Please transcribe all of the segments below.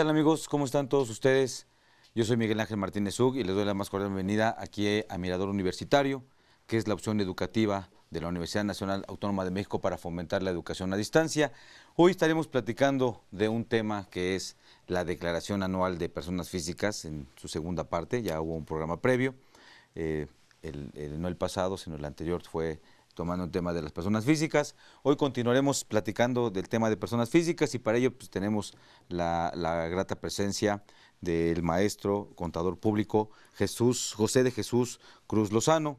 tal amigos? ¿Cómo están todos ustedes? Yo soy Miguel Ángel Martínez Ug y les doy la más cordial bienvenida aquí a Mirador Universitario, que es la opción educativa de la Universidad Nacional Autónoma de México para fomentar la educación a distancia. Hoy estaremos platicando de un tema que es la Declaración Anual de Personas Físicas en su segunda parte, ya hubo un programa previo, eh, no el pasado, sino el anterior fue tomando el tema de las personas físicas. Hoy continuaremos platicando del tema de personas físicas y para ello pues, tenemos la, grata presencia del maestro contador público Jesús José de Jesús Cruz Lozano.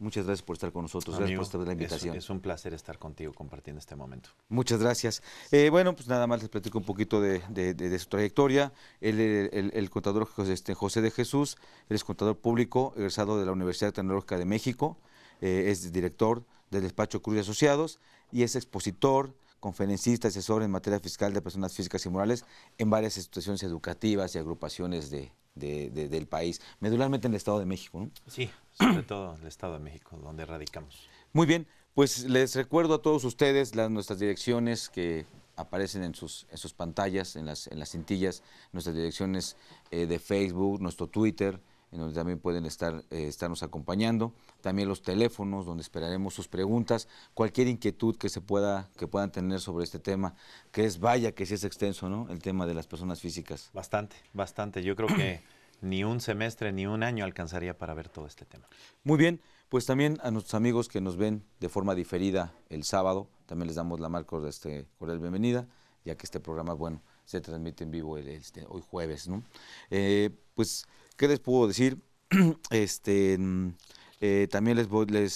Muchas gracias por estar con nosotros, gracias por la invitación. Es, un placer estar contigo compartiendo este momento. Muchas gracias. Eh, bueno, pues nada más les platico un poquito de, su trayectoria. Eh, el, el contador José, este, José de Jesús, él es contador público, egresado de la Universidad Tecnológica de México, eh, es director del despacho Cruz y Asociados y es expositor, conferencista, asesor en materia fiscal de personas físicas y morales en varias instituciones educativas y agrupaciones del país, medularmente en el Estado de México. ¿no? Sí, sobre todo en el Estado de México, donde radicamos. Muy bien, pues les recuerdo a todos ustedes las, nuestras direcciones que aparecen en sus, pantallas, en las, cintillas, nuestras direcciones eh, de Facebook, nuestro Twitter, en donde también pueden estar, eh, estarnos acompañando. También los teléfonos, donde esperaremos sus preguntas, cualquier inquietud que se pueda, que puedan tener sobre este tema, que es vaya que sí es extenso, ¿no? El tema de las personas físicas. Bastante, bastante. Yo creo que ni un semestre, ni un año alcanzaría para ver todo este tema. Muy bien, pues también a nuestros amigos que nos ven de forma diferida el sábado, también les damos la marco de este cordial bienvenida, ya que este programa, bueno, se transmite en vivo este, hoy jueves, ¿no? Eh, pues ¿Qué les puedo decir? Este, mm, eh, también les,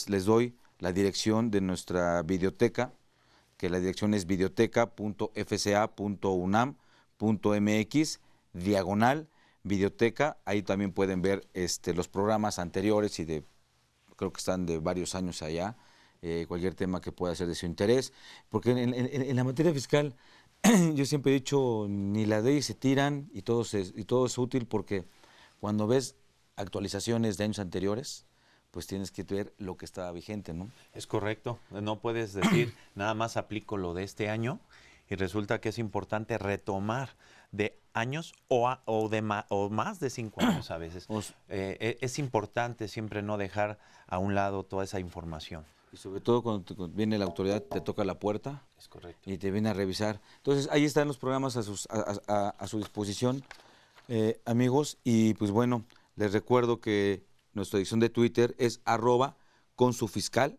les, doy la dirección de nuestra videoteca, que la dirección es videoteca.fca.unam.mx, diagonal, videoteca. Ahí también pueden ver este, los programas anteriores y de, creo que están de varios años allá, eh, cualquier tema que pueda ser de su interés. Porque en, la materia fiscal, yo siempre he dicho, ni la ley se tiran y todo, y todo es útil porque cuando ves actualizaciones de años anteriores, pues tienes que ver lo que estaba vigente, ¿no? Es correcto. No puedes decir, nada más aplico lo de este año y resulta que es importante retomar de años o, o, de o más de cinco años a veces. Eh, e, es importante siempre no dejar a un lado toda esa información. Y sobre todo cuando, viene la autoridad, te toca la puerta es correcto. y te viene a revisar. Entonces, ahí están los programas a, a su disposición eh, amigos. Y pues bueno, les recuerdo que nuestra edición de Twitter es arroba con su fiscal.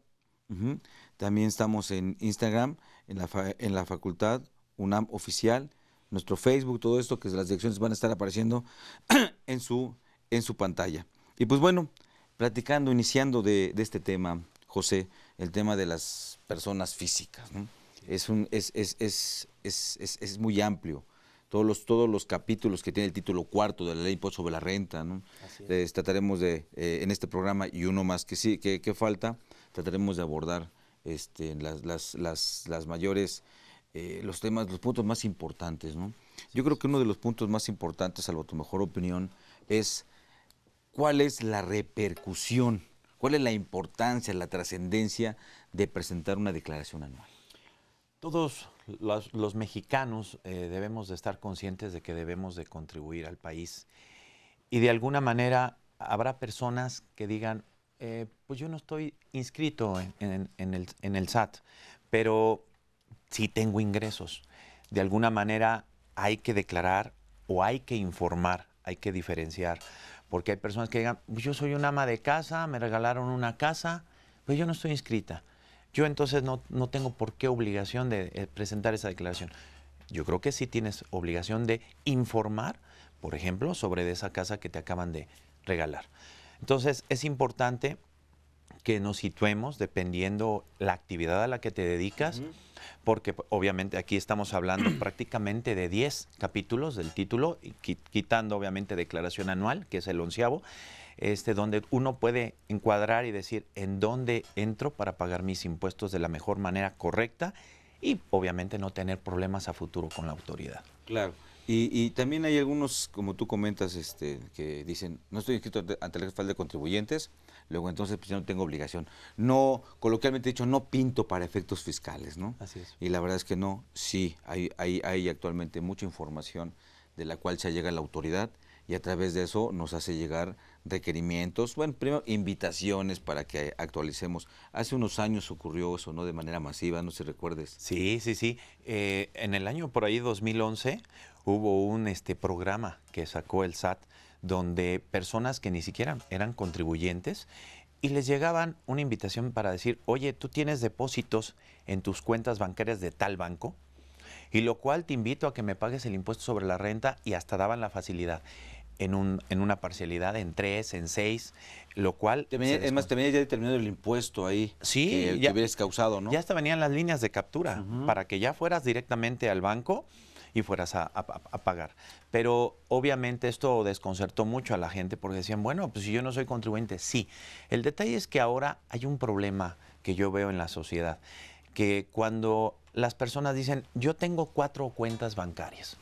También estamos en Instagram, en la, en la facultad UNAM oficial, nuestro Facebook, todo esto que las direcciones van a estar apareciendo en su, en su pantalla. Y pues bueno, platicando, iniciando de, este tema, José, el tema de las personas físicas. Es, es, es, es, es, muy amplio todos los, capítulos que tiene el título cuarto de la ley pues, sobre la renta. ¿no? trataremos de, eh, en este programa y uno más que sí, que, falta, trataremos de abordar este, las, mayores, eh, los temas, los puntos más importantes. Yo creo que uno de los puntos más importantes, salvo tu mejor opinión, es cuál es la repercusión, cuál es la importancia, la trascendencia de presentar una declaración anual. Todos los, mexicanos eh, debemos de estar conscientes de que debemos de contribuir al país. Y de alguna manera habrá personas que digan, eh, pues yo no estoy inscrito en, el, SAT, pero sí tengo ingresos. De alguna manera hay que declarar o hay que informar, hay que diferenciar. Porque hay personas que digan, pues yo soy una ama de casa, me regalaron una casa, pues yo no estoy inscrita yo entonces no, tengo por qué obligación de eh, presentar esa declaración. Yo creo que sí tienes obligación de informar, por ejemplo, sobre esa casa que te acaban de regalar. Entonces, es importante que nos situemos dependiendo la actividad a la que te dedicas, porque pues, obviamente aquí estamos hablando prácticamente de 10 capítulos del título, quitando obviamente declaración anual, que es el onceavo. Este, donde uno puede encuadrar y decir en dónde entro para pagar mis impuestos de la mejor manera correcta y obviamente no tener problemas a futuro con la autoridad. Claro. Y, también hay algunos, como tú comentas, este, que dicen, no estoy inscrito ante la falta de contribuyentes, luego entonces pues, no tengo obligación. No, coloquialmente dicho, no pinto para efectos fiscales, ¿no? Así es. Y la verdad es que no, sí, hay, hay, hay actualmente mucha información de la cual se llega a la autoridad y a través de eso nos hace llegar requerimientos, bueno, primero invitaciones para que actualicemos. Hace unos años ocurrió eso, ¿no? De manera masiva, no sé si recuerdes. Sí, sí, sí. Eh, en el año por ahí 2011 hubo un este, programa que sacó el SAT donde personas que ni siquiera eran contribuyentes y les llegaban una invitación para decir, oye, tú tienes depósitos en tus cuentas bancarias de tal banco, y lo cual te invito a que me pagues el impuesto sobre la renta y hasta daban la facilidad en, un, en una parcialidad, en tres, en seis, lo cual... Es más, te venía ya determinado el impuesto ahí sí, que, ya, hubieras causado, ¿no? Ya hasta venían las líneas de captura para que ya fueras directamente al banco y fueras a, a, pagar. Pero obviamente esto desconcertó mucho a la gente porque decían, bueno, pues si yo no soy contribuyente, sí. El detalle es que ahora hay un problema que yo veo en la sociedad, que cuando las personas dicen, yo tengo cuatro cuentas bancarias.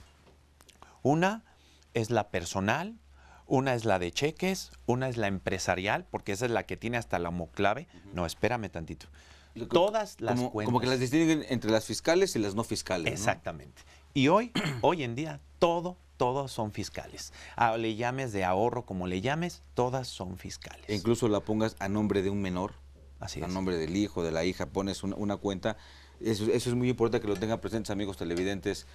Una es la personal, una es la de cheques, una es la empresarial, porque esa es la que tiene hasta la homoclave. No, espérame tantito. Todas las cuentas. Como que las distinguen entre las fiscales y las no fiscales. Exactamente. Y hoy, hoy en día, todo, todos son fiscales. A, ah, le llames de ahorro, como le llames, todas son fiscales. E incluso la pongas a nombre de un menor. Así es. A nombre del hijo, de la hija, pones una, cuenta. Eso, eso es muy importante que lo tengan presentes, amigos televidentes.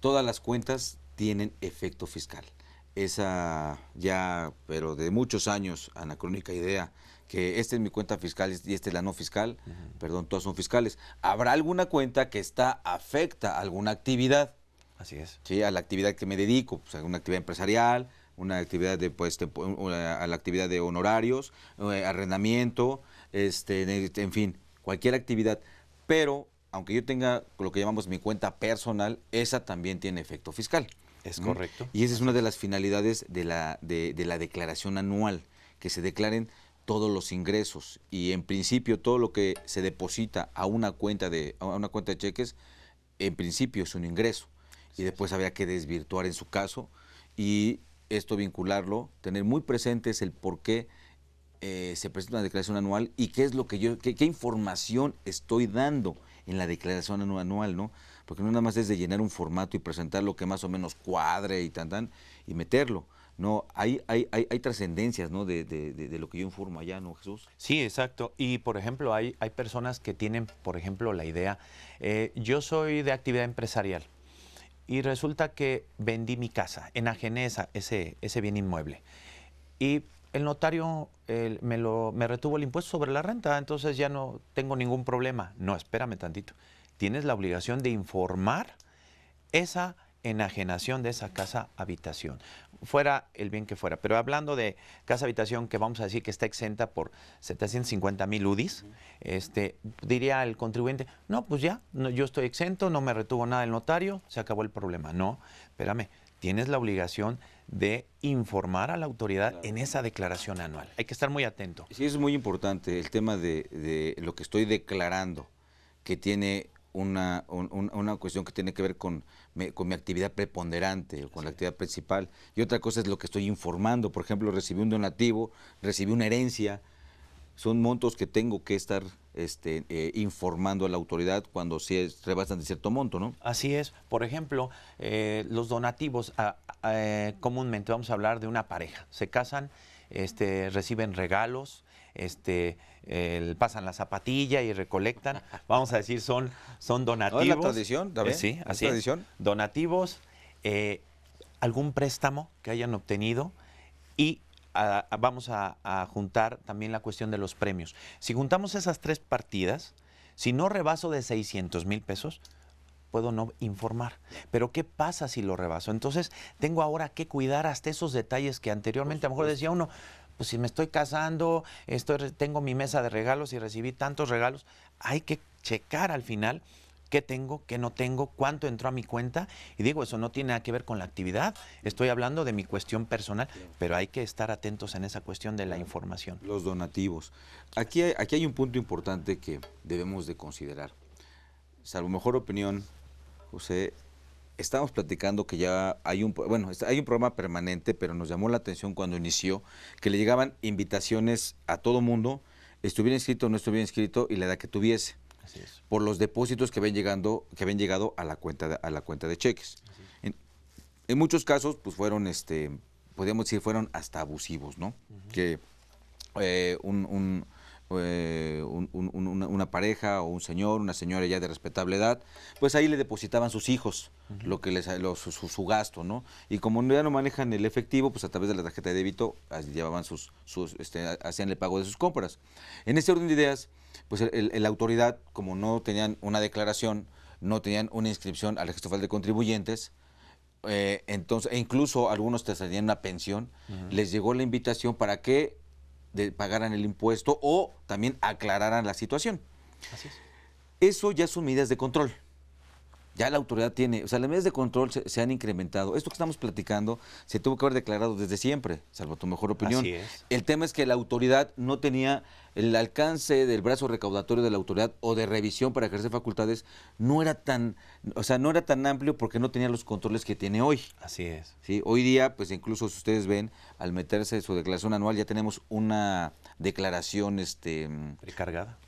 Todas las cuentas tienen efecto fiscal. Esa ya, pero de muchos años, anacrónica idea, que esta es mi cuenta fiscal y esta es la no fiscal, perdón, todas son fiscales. Habrá alguna cuenta que está afecta a alguna actividad. Así es. Sí, a la actividad que me dedico, pues, a una actividad empresarial, una actividad de, pues, a la actividad de honorarios, eh, arrendamiento, este, en fin, cualquier actividad. Pero aunque yo tenga lo que llamamos mi cuenta personal, esa también tiene efecto fiscal. Es correcto. Y esa es una de las finalidades de la, de, la declaración anual, que se declaren todos los ingresos y en principio todo lo que se deposita a una cuenta de a una cuenta de cheques en principio es un ingreso y después había que desvirtuar en su caso y esto vincularlo tener muy presente es el por qué eh, se presenta una declaración anual y qué es lo que yo qué información estoy dando en la declaración anual no porque no nada más es de llenar un formato y presentar lo que más o menos cuadre y y meterlo. No, hay, hay, trascendencias De, lo que yo informo allá, ¿no, Jesús? Sí, exacto. Y, por ejemplo, hay, hay personas que tienen, por ejemplo, la idea, eh, yo soy de actividad empresarial y resulta que vendí mi casa, enajené ese, ese bien inmueble. Y el notario me, lo, me retuvo el impuesto sobre la renta, entonces ya no tengo ningún problema. No, espérame tantito tienes la obligación de informar esa enajenación de esa casa habitación, fuera el bien que fuera. Pero hablando de casa habitación que vamos a decir que está exenta por 750 mil UDIs, este, diría el contribuyente, no, pues ya, yo estoy exento, no me retuvo nada el notario, se acabó el problema. No, espérame, tienes la obligación de informar a la autoridad en esa declaración anual. Hay que estar muy atento. Sí, es muy importante el tema de lo que estoy declarando, que tiene una, una cuestión que tiene que ver con, con mi actividad preponderante, o con la actividad principal, y otra cosa es lo que estoy informando. Por ejemplo, recibí un donativo, recibí una herencia, son montos que tengo que estar este, eh, informando a la autoridad cuando si es rebasan de cierto monto, ¿no? Así es. Por ejemplo, eh, los donativos, eh, comúnmente vamos a hablar de una pareja. Se casan, este, reciben regalos, este, pasan la zapatilla y recolectan. Vamos a decir, son, son donativos. la tradición eh, sí, así Donativos, eh, algún préstamo que hayan obtenido y vamos a, a, juntar también la cuestión de los premios. Si juntamos esas tres partidas, si no rebaso de 600 mil pesos, puedo no informar. Pero ¿qué pasa si lo rebaso? Entonces, tengo ahora que cuidar hasta esos detalles que anteriormente a lo mejor decía uno, pues si me estoy casando, estoy, tengo mi mesa de regalos y recibí tantos regalos, hay que checar al final qué tengo, qué no tengo, cuánto entró a mi cuenta. Y digo, eso no tiene nada que ver con la actividad, estoy hablando de mi cuestión personal, pero hay que estar atentos en esa cuestión de la información. Los donativos. Aquí hay, aquí hay un punto importante que debemos de considerar. Salvo mejor opinión, José, Estamos platicando que ya hay un, bueno, hay un programa permanente, pero nos llamó la atención cuando inició que le llegaban invitaciones a todo mundo, estuviera inscrito o no estuviera inscrito y la edad que tuviese. Así es. Por los depósitos que ven llegando, que habían llegado a la cuenta de, a la cuenta de cheques. En, muchos casos, pues fueron, este, podríamos decir, fueron hasta abusivos, ¿no? Que eh, un eh, una, pareja o un señor, una señora ya de respetable edad, pues ahí le depositaban sus hijos lo que les, su, gasto, ¿no? Y como ya no manejan el efectivo, pues a través de la tarjeta de débito llevaban sus, sus este, hacían el pago de sus compras. En este orden de ideas, pues la autoridad, como no tenían una declaración, no tenían una inscripción al registro de contribuyentes, eh, entonces, e incluso algunos te salían una pensión, les llegó la invitación para que de, pagaran el impuesto o también aclararan la situación. Eso ya son medidas de control ya la autoridad tiene, o sea, las medidas de control se, han incrementado. Esto que estamos platicando se tuvo que haber declarado desde siempre, salvo tu mejor opinión. Así es. El tema es que la autoridad no tenía el alcance del brazo recaudatorio de la autoridad o de revisión para ejercer facultades no era tan, o sea, no era tan amplio porque no tenía los controles que tiene hoy. Así es. ¿Sí? Hoy día, pues incluso si ustedes ven, al meterse su declaración anual ya tenemos una declaración este precargada.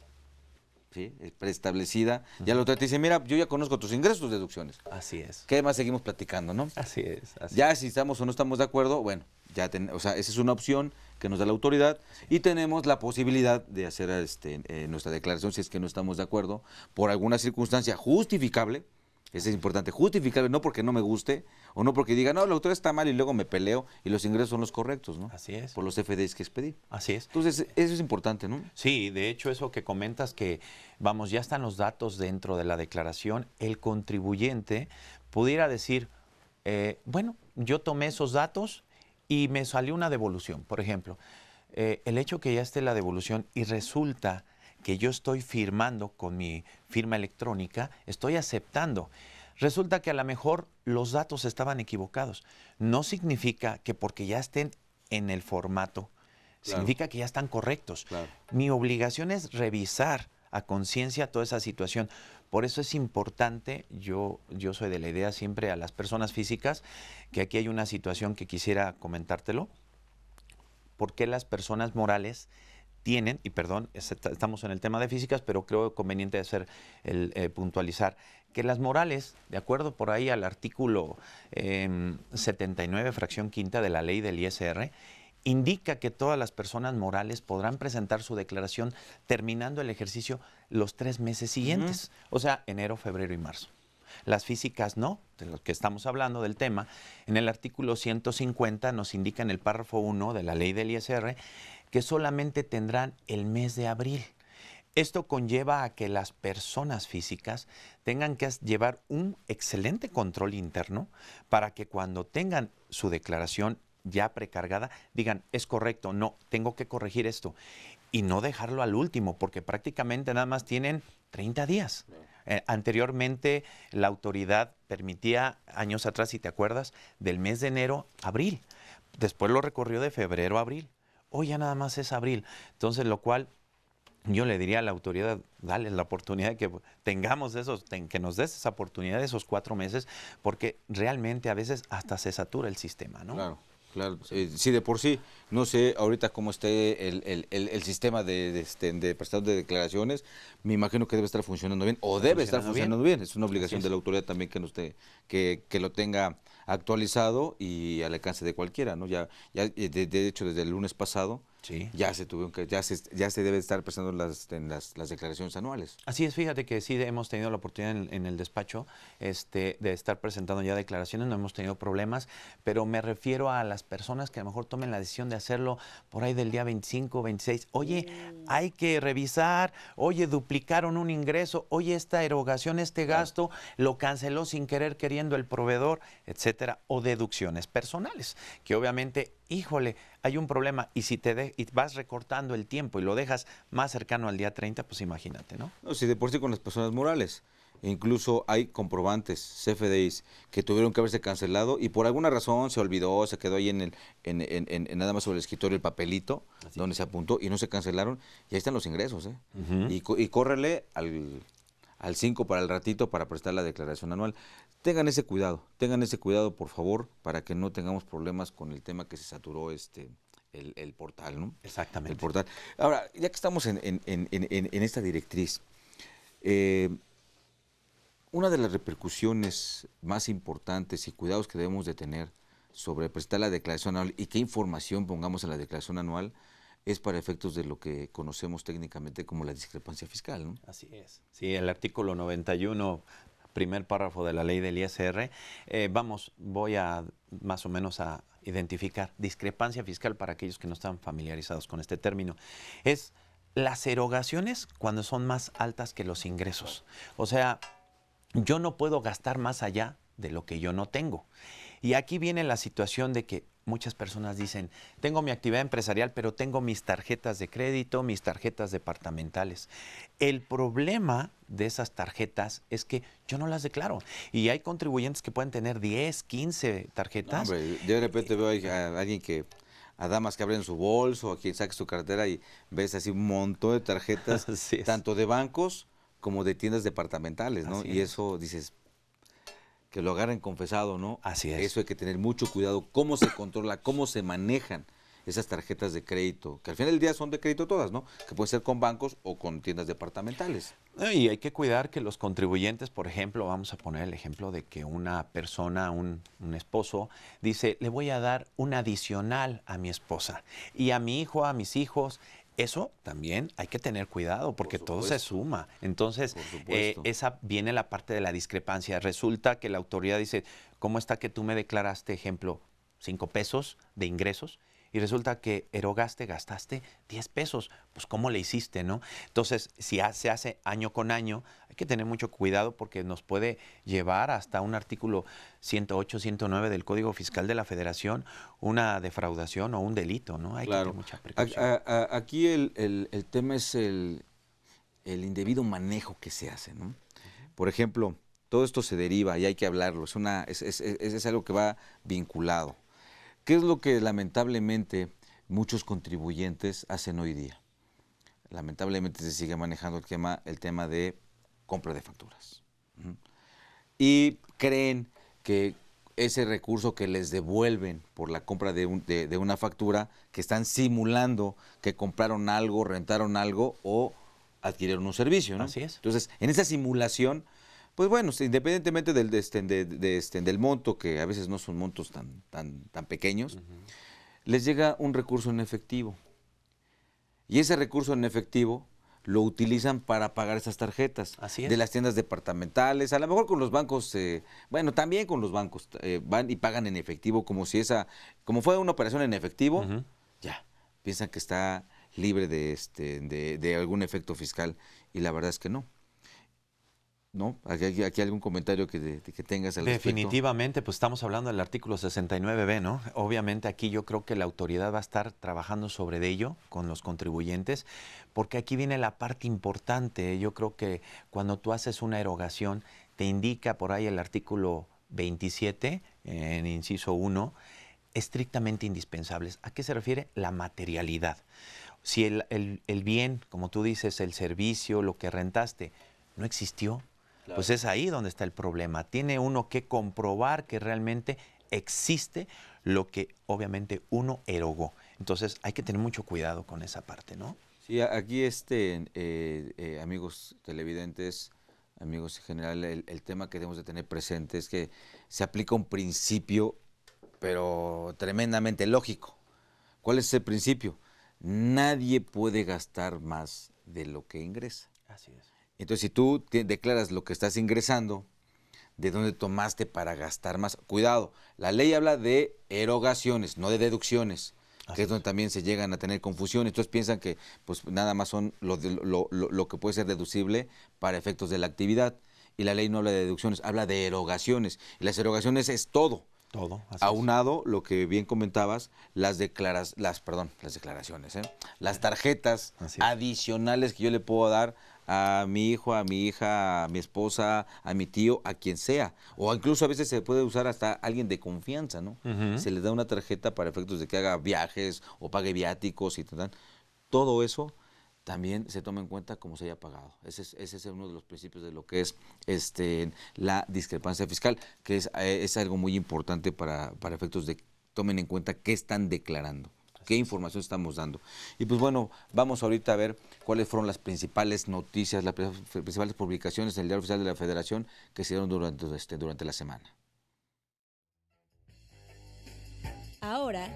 ¿sí? Eh, preestablecida, ya lo otro te dice, mira, yo ya conozco tus ingresos, tus deducciones. Así es. ¿Qué más seguimos platicando, no? Así es. ya si estamos o no estamos de acuerdo, bueno, ya o sea, esa es una opción que nos da la autoridad y tenemos la posibilidad de hacer este, eh, nuestra declaración si es que no estamos de acuerdo por alguna circunstancia justificable, eso es importante. justificar no porque no me guste o no porque diga, no, el autor está mal y luego me peleo y los ingresos son los correctos, ¿no? Así es. Por los FDIs que expedí. Así es. Entonces, eso es importante, ¿no? Sí, de hecho, eso que comentas que, vamos, ya están los datos dentro de la declaración, el contribuyente pudiera decir, eh, bueno, yo tomé esos datos y me salió una devolución, por ejemplo. Eh, el hecho que ya esté la devolución y resulta que yo estoy firmando con mi firma electrónica, estoy aceptando. Resulta que a lo mejor los datos estaban equivocados. No significa que porque ya estén en el formato, significa que ya están correctos. Mi obligación es revisar a conciencia toda esa situación. Por eso es importante, yo, yo soy de la idea siempre a las personas físicas, que aquí hay una situación que quisiera comentártelo. porque las personas morales tienen, y perdón, estamos en el tema de físicas, pero creo conveniente hacer el eh, puntualizar que las morales, de acuerdo por ahí al artículo 79, em, fracción quinta de la ley del ISR, indica que todas las personas morales podrán presentar su declaración terminando el ejercicio los tres meses siguientes, o sea, enero, febrero y marzo. Las físicas no, de lo que estamos hablando del tema, en el artículo 150 nos indica en el párrafo 1 de la ley del ISR que solamente tendrán el mes de abril. Esto conlleva a que las personas físicas tengan que llevar un excelente control interno para que cuando tengan su declaración ya precargada digan, es correcto, no, tengo que corregir esto. Y no dejarlo al último, porque prácticamente nada más tienen 30 días. Eh, anteriormente la autoridad permitía, años atrás, si te acuerdas, del mes de enero, a abril. Después lo recorrió de febrero a abril hoy ya nada más es abril. Entonces, lo cual yo le diría a la autoridad, dale la oportunidad que tengamos esos, que nos des esa oportunidad de esos cuatro meses, porque realmente a veces hasta se satura el sistema, ¿no? Claro. Claro, si sí, de por sí, no sé ahorita cómo esté el, sistema de, de, este, de de declaraciones, me imagino que debe estar funcionando bien, o debe estar funcionando bien. es una obligación de la autoridad también que, que, que lo tenga actualizado y al alcance de cualquiera, ¿no? Ya, ya eh, de, hecho, desde el lunes pasado ya se tuvieron que, ya se, ya se debe estar presentando las, las, declaraciones anuales. Así es, fíjate que sí hemos tenido la oportunidad en, el despacho este, de estar presentando ya declaraciones, no hemos tenido problemas, pero me refiero a las personas que a lo mejor tomen la decisión de hacerlo por ahí del día 25, 26. Oye, hay que revisar, oye, duplicaron un ingreso, oye, esta erogación, este gasto, lo canceló sin querer queriendo el proveedor, etc o deducciones personales, que obviamente, híjole, hay un problema y si te vas recortando el tiempo y lo dejas más cercano al día 30, pues imagínate, ¿no? No, si de por sí con las personas morales. E incluso hay comprobantes, CFDIs, que tuvieron que haberse cancelado y por alguna razón se olvidó, se quedó ahí en el, en, nada más sobre el escritorio el papelito donde se apuntó y no se cancelaron. Y ahí están los ingresos. ¿eh? y, y córrele al al 5 para el ratito para prestar la declaración anual tengan ese cuidado, tengan ese cuidado por favor para que no tengamos problemas con el tema que se saturó este el, portal, ¿no? Exactamente. El portal. Ahora, ya que estamos en, esta directriz, eh, una de las repercusiones más importantes y cuidados que debemos de tener sobre prestar la declaración anual y qué información pongamos en la declaración anual es para efectos de lo que conocemos técnicamente como la discrepancia fiscal. ¿no? Así es. Sí, el artículo 91 primer párrafo de la ley del ISR, eh, vamos, voy a más o menos a identificar discrepancia fiscal para aquellos que no están familiarizados con este término. Es las erogaciones cuando son más altas que los ingresos. O sea, yo no puedo gastar más allá de lo que yo no tengo. Y aquí viene la situación de que muchas personas dicen, tengo mi actividad empresarial, pero tengo mis tarjetas de crédito, mis tarjetas departamentales. El problema de esas tarjetas es que yo no las declaro. Y hay contribuyentes que pueden tener 10, 15 tarjetas. hombre, yo de repente veo a alguien que a damas que abren su bolso, a quien saca su cartera y ves así un montón de tarjetas, tanto de bancos como de tiendas departamentales, ¿no? y eso dices, que lo agarren confesado, ¿no? Así es. Eso hay que tener mucho cuidado, cómo se controla, cómo se manejan esas tarjetas de crédito, que al final del día son de crédito todas, ¿no? Que puede ser con bancos o con tiendas departamentales. Y hay que cuidar que los contribuyentes, por ejemplo, vamos a poner el ejemplo de que una persona, un, un esposo, dice, le voy a dar un adicional a mi esposa y a mi hijo, a mis hijos, eso también hay que tener cuidado porque todo se suma. Entonces, eh, esa viene la parte de la discrepancia. Resulta que la autoridad dice, ¿cómo está que tú me declaraste, ejemplo, cinco pesos de ingresos? y resulta que erogaste, gastaste 10 pesos. Pues cómo le hiciste, ¿no? Entonces, si se hace año con año, hay que tener mucho cuidado porque nos puede llevar hasta un artículo 108, 109 del Código Fiscal de la Federación, una defraudación o un delito, ¿no? Hay que tener mucha precaución. aquí el, tema es el, indebido manejo que se hace, ¿no? Por ejemplo, todo esto se deriva y hay que hablarlo, es, una, es, es algo que va vinculado. ¿Qué es lo que lamentablemente muchos contribuyentes hacen hoy día? Lamentablemente se sigue manejando el tema, el tema de compra de facturas. Y creen que ese recurso que les devuelven por la compra de, una factura, que están simulando que compraron algo, rentaron algo o adquirieron un servicio. Así es. Entonces, en esa simulación pues bueno, independientemente este, este, del, monto, que a veces no son montos tan, tan, tan pequeños, les llega un recurso en efectivo. Y ese recurso en efectivo lo utilizan para pagar esas tarjetas de las tiendas departamentales, a lo mejor con los bancos, eh, bueno, también con los bancos eh, van y pagan en efectivo como si esa, como fue una operación en efectivo, ya piensan que está libre de este de, de algún efecto fiscal y la verdad es que no. ¿no? Aquí, algún comentario que, tengas Definitivamente, pues estamos hablando del artículo 69b, ¿no? Obviamente aquí yo creo que la autoridad va a estar trabajando sobre ello con los contribuyentes, porque aquí viene la parte importante. Yo creo que cuando tú haces una erogación, te indica por ahí el artículo 27, en inciso 1, estrictamente indispensables. ¿A qué se refiere? La materialidad. Si el bien, como tú dices, el servicio, lo que rentaste, no existió, pues es ahí donde está el problema. Tiene uno que comprobar que realmente existe lo que obviamente uno erogó. Entonces hay que tener mucho cuidado con esa parte, ¿no? Sí, aquí este, eh, eh, amigos televidentes, amigos en general, el, el, tema que debemos de tener presente es que se aplica un principio, pero tremendamente lógico. ¿Cuál es ese principio? Nadie puede gastar más de lo que ingresa. Así es. Entonces, si tú declaras lo que estás ingresando, de dónde tomaste para gastar más, cuidado, la ley habla de erogaciones, no de deducciones, que es, donde también se llegan a tener confusiones. Entonces piensan que pues nada más son lo, que puede ser deducible para efectos de la actividad. Y la ley no habla de deducciones, habla de erogaciones. Y las erogaciones es todo. Todo. Así Aunado, lo que bien comentabas, las declaras, las, perdón, las declaraciones, ¿eh? las tarjetas adicionales que yo le puedo dar a mi hijo, a mi hija, a mi esposa, a mi tío, a quien sea. O incluso a veces se puede usar hasta alguien de confianza, ¿no? Se le da una tarjeta para efectos de que haga viajes o pague viáticos y tal. Todo eso también se toma en cuenta como se haya pagado. Ese es, uno de los principios de lo que es este, la discrepancia fiscal, que eh, es, algo muy importante para, para efectos de tomen en cuenta qué están declarando qué información estamos dando. Y pues bueno, vamos ahorita a ver cuáles fueron las principales noticias, las principales publicaciones en el diario oficial de la Federación que se dieron durante, este, durante la semana. Ahora,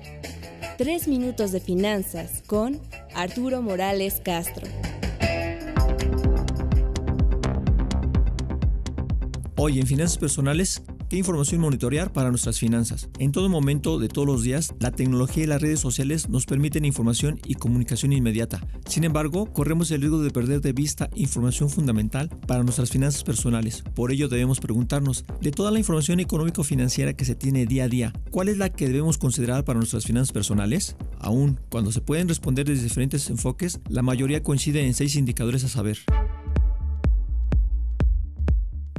tres minutos de finanzas con Arturo Morales Castro. Hoy en Finanzas Personales ¿Qué información monitorear para nuestras finanzas? En todo momento de todos los días, la tecnología y las redes sociales nos permiten información y comunicación inmediata. Sin embargo, corremos el riesgo de perder de vista información fundamental para nuestras finanzas personales. Por ello debemos preguntarnos, de toda la información económico-financiera que se tiene día a día, ¿cuál es la que debemos considerar para nuestras finanzas personales? Aún cuando se pueden responder desde diferentes enfoques, la mayoría coincide en seis indicadores a saber.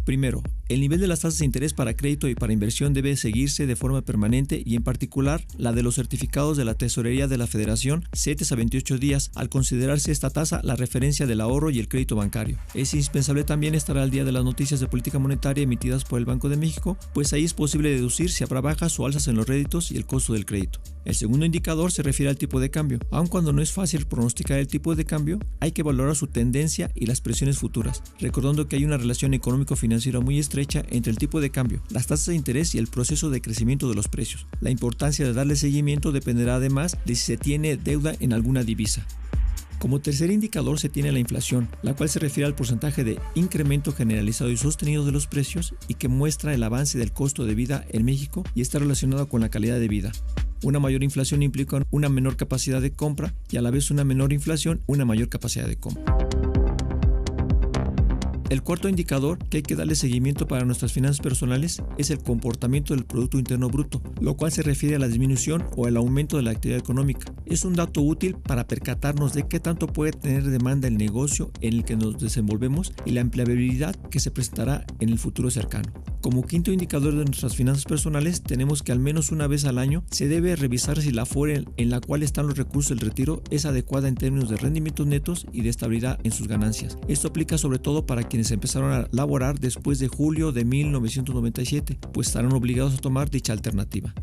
Primero, el nivel de las tasas de interés para crédito y para inversión debe seguirse de forma permanente y en particular la de los certificados de la Tesorería de la Federación 7 a 28 días al considerarse esta tasa la referencia del ahorro y el crédito bancario. Es indispensable también estar al día de las noticias de política monetaria emitidas por el Banco de México, pues ahí es posible deducir si habrá bajas o alzas en los réditos y el costo del crédito. El segundo indicador se refiere al tipo de cambio. Aun cuando no es fácil pronosticar el tipo de cambio, hay que valorar su tendencia y las presiones futuras, recordando que hay una relación económico-financiera muy estrecha entre el tipo de cambio, las tasas de interés y el proceso de crecimiento de los precios. La importancia de darle seguimiento dependerá además de si se tiene deuda en alguna divisa. Como tercer indicador se tiene la inflación, la cual se refiere al porcentaje de incremento generalizado y sostenido de los precios y que muestra el avance del costo de vida en México y está relacionado con la calidad de vida. Una mayor inflación implica una menor capacidad de compra y a la vez una menor inflación una mayor capacidad de compra. El cuarto indicador que hay que darle seguimiento para nuestras finanzas personales es el comportamiento del Producto Interno Bruto, lo cual se refiere a la disminución o el aumento de la actividad económica. Es un dato útil para percatarnos de qué tanto puede tener demanda el negocio en el que nos desenvolvemos y la empleabilidad que se presentará en el futuro cercano. Como quinto indicador de nuestras finanzas personales, tenemos que al menos una vez al año se debe revisar si la fuerza en la cual están los recursos del retiro es adecuada en términos de rendimientos netos y de estabilidad en sus ganancias. Esto aplica sobre todo para quienes empezaron a laborar después de julio de 1997, pues estarán obligados a tomar dicha alternativa.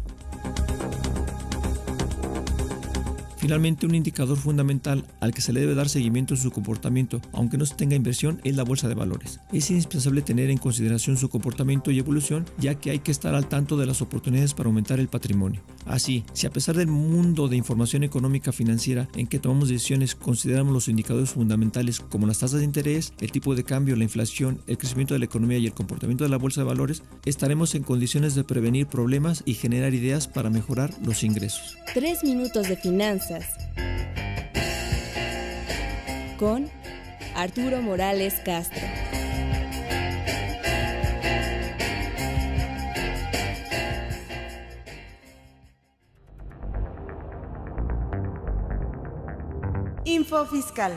Finalmente, un indicador fundamental al que se le debe dar seguimiento en su comportamiento, aunque no se tenga inversión, es la bolsa de valores. Es indispensable tener en consideración su comportamiento y evolución, ya que hay que estar al tanto de las oportunidades para aumentar el patrimonio. Así, si a pesar del mundo de información económica financiera en que tomamos decisiones, consideramos los indicadores fundamentales como las tasas de interés, el tipo de cambio, la inflación, el crecimiento de la economía y el comportamiento de la bolsa de valores, estaremos en condiciones de prevenir problemas y generar ideas para mejorar los ingresos. Tres minutos de finanzas con Arturo Morales Castro. Info Fiscal.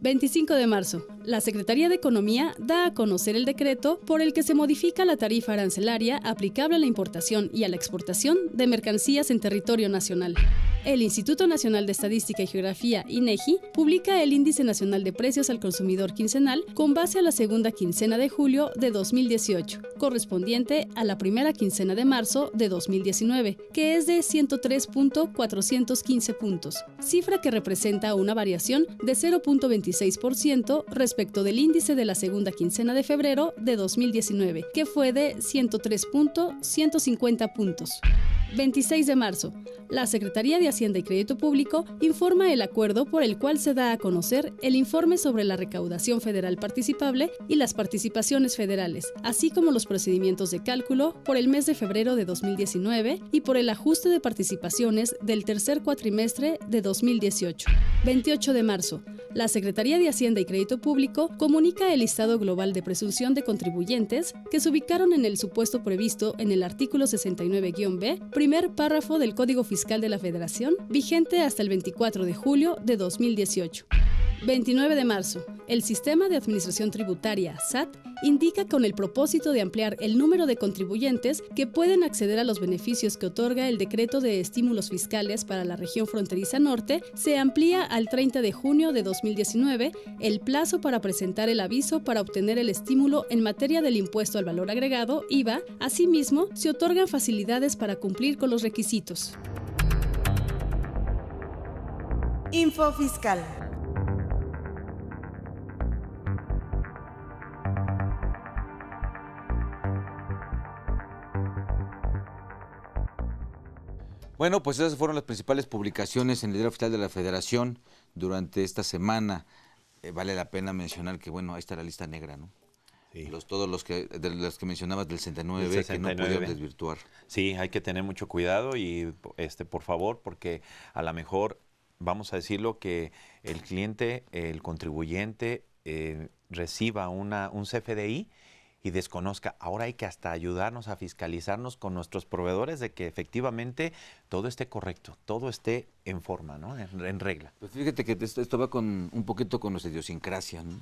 25 de marzo. La Secretaría de Economía da a conocer el decreto por el que se modifica la tarifa arancelaria aplicable a la importación y a la exportación de mercancías en territorio nacional. El Instituto Nacional de Estadística y Geografía, INEGI, publica el Índice Nacional de Precios al Consumidor quincenal con base a la segunda quincena de julio de 2018, correspondiente a la primera quincena de marzo de 2019, que es de 103.415 puntos, cifra que representa una variación de 0.26% respecto del índice de la segunda quincena de febrero de 2019, que fue de 103.150 puntos. 26 de marzo la Secretaría de Hacienda y Crédito Público informa el acuerdo por el cual se da a conocer el informe sobre la recaudación federal participable y las participaciones federales, así como los procedimientos de cálculo por el mes de febrero de 2019 y por el ajuste de participaciones del tercer cuatrimestre de 2018. 28 de marzo, la Secretaría de Hacienda y Crédito Público comunica el listado global de presunción de contribuyentes que se ubicaron en el supuesto previsto en el artículo 69-B, primer párrafo del Código Fiscal fiscal de la Federación, vigente hasta el 24 de julio de 2018. 29 de marzo. El Sistema de Administración Tributaria, SAT, indica con el propósito de ampliar el número de contribuyentes que pueden acceder a los beneficios que otorga el decreto de estímulos fiscales para la región fronteriza norte, se amplía al 30 de junio de 2019 el plazo para presentar el aviso para obtener el estímulo en materia del impuesto al valor agregado, IVA. Asimismo, se otorgan facilidades para cumplir con los requisitos. Info Fiscal. Bueno, pues esas fueron las principales publicaciones en el diario oficial de la Federación durante esta semana. Eh, vale la pena mencionar que, bueno, ahí está la lista negra, ¿no? Sí. Los, todos los que, de los que mencionabas del 69B que no pudieron desvirtuar. Sí, hay que tener mucho cuidado y, este, por favor, porque a lo mejor, vamos a decirlo, que el cliente, el contribuyente, eh, reciba una, un CFDI y desconozca. Ahora hay que hasta ayudarnos a fiscalizarnos con nuestros proveedores de que efectivamente todo esté correcto, todo esté en forma, ¿no? En, regla. Pues fíjate que esto, va con un poquito con nuestra idiosincrasia, ¿no?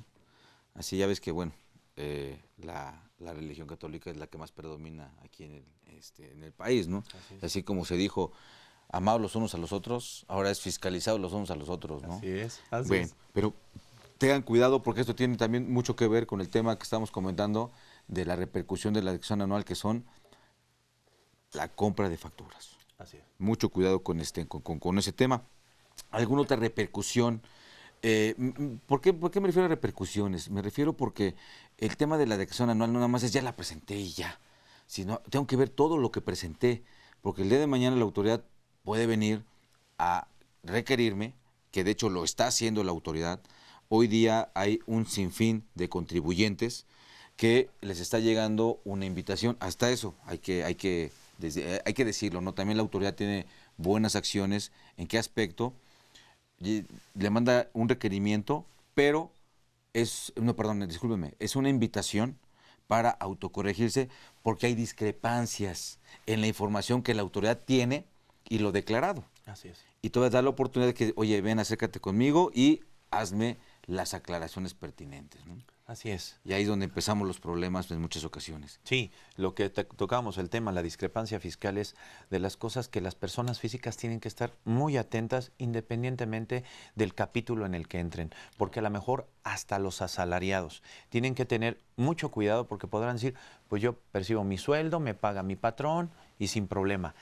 Así ya ves que, bueno, eh, la, religión católica es la que más predomina aquí en el, este, país, ¿no? Así, como se dijo amados los unos a los otros, ahora es fiscalizados los unos a los otros, ¿no? Así es, bueno, Pero tengan cuidado porque esto tiene también mucho que ver con el tema que estamos comentando de la repercusión de la adicción anual, que son la compra de facturas. Así Mucho cuidado con, este, ese tema. ¿Alguna otra repercusión? Eh, ¿por, qué, me refiero a repercusiones? Me refiero porque el tema de la adicción anual no nada más es ya la presenté y ya, sino tengo que ver todo lo que presenté, porque el día de mañana la autoridad puede venir a requerirme, que de hecho lo está haciendo la autoridad. Hoy día hay un sinfín de contribuyentes que les está llegando una invitación. Hasta eso hay que, hay que, eh, hay que decirlo, ¿no? También la autoridad tiene buenas acciones. ¿En qué aspecto? Le manda un requerimiento, pero es, no, perdón, discúlpeme, es una invitación para autocorregirse porque hay discrepancias en la información que la autoridad tiene y lo declarado. Así es. Y todavía da la oportunidad de que, oye, ven, acércate conmigo y hazme las aclaraciones pertinentes. Así es. Y ahí es donde empezamos los problemas en muchas ocasiones. Sí, lo que tocamos, el tema, la discrepancia fiscal es de las cosas que las personas físicas tienen que estar muy atentas independientemente del capítulo en el que entren, porque a lo mejor hasta los asalariados tienen que tener mucho cuidado porque podrán decir, pues yo percibo mi sueldo, me paga mi patrón y sin problema.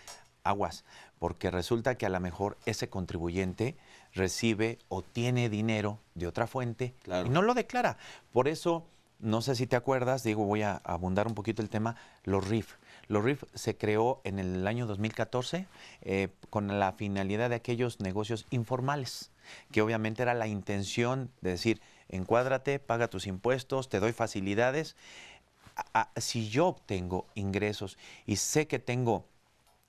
Aguas, porque resulta que a lo mejor ese contribuyente recibe o tiene dinero de otra fuente y no lo declara. Por eso, no sé si te acuerdas, digo, voy a abundar un poquito el tema, los RIF. Los RIF se creó en el año 2014 eh, con la finalidad de aquellos negocios informales, que obviamente era la intención de decir, encuádrate, paga tus impuestos, te doy facilidades. si yo obtengo ingresos y sé que tengo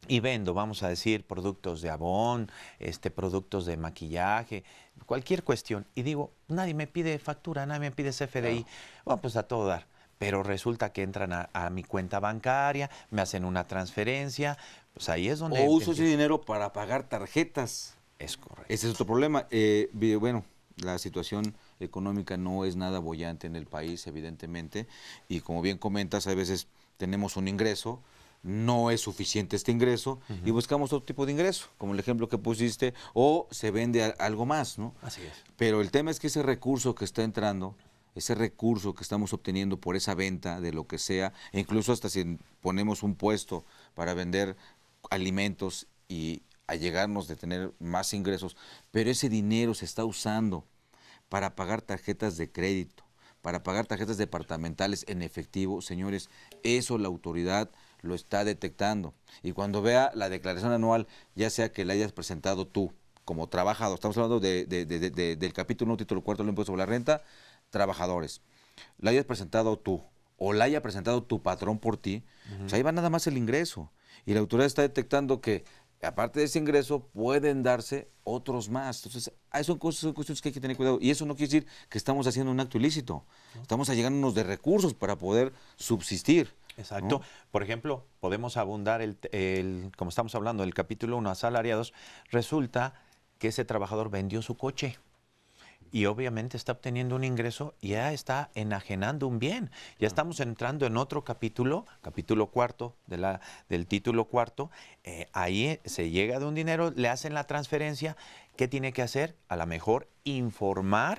y vendo, vamos a decir, productos de abón, este, productos de maquillaje, cualquier cuestión, y digo, nadie me pide factura, nadie me pide CFDI, bueno, pues a todo dar. Pero resulta que entran a, mi cuenta bancaria, me hacen una transferencia, pues ahí es donde... O uso ese dinero para pagar tarjetas. Es correcto. Ese es otro problema. Eh, bueno, la situación económica no es nada bollante en el país, evidentemente, y como bien comentas, a veces tenemos un ingreso, no es suficiente este ingreso y buscamos otro tipo de ingreso, como el ejemplo que pusiste, o se vende algo más, ¿no? Así es. Pero el tema es que ese recurso que está entrando, ese recurso que estamos obteniendo por esa venta de lo que sea, e incluso hasta si ponemos un puesto para vender alimentos y allegarnos de tener más ingresos, pero ese dinero se está usando para pagar tarjetas de crédito, para pagar tarjetas departamentales en efectivo, señores, eso la autoridad lo está detectando. Y cuando vea la declaración anual, ya sea que la hayas presentado tú como trabajador, estamos hablando del capítulo 1, título 4 del impuesto sobre la renta, trabajadores, la hayas presentado tú o la haya presentado tu patrón por ti, pues ahí va nada más el ingreso. Y la autoridad está detectando que aparte de ese ingreso, pueden darse otros más. Entonces, son, son cuestiones que hay que tener cuidado. Y eso no quiere decir que estamos haciendo un acto ilícito. Estamos allegándonos de recursos para poder subsistir. Exacto. Por ejemplo, podemos abundar, el, el, como estamos hablando del capítulo 1, asalariados, resulta que ese trabajador vendió su coche y obviamente está obteniendo un ingreso y ya está enajenando un bien. Ya estamos entrando en otro capítulo, capítulo cuarto de la, del título cuarto. Eh, ahí eh, se llega de un dinero, le hacen la transferencia. ¿Qué tiene que hacer? A lo mejor informar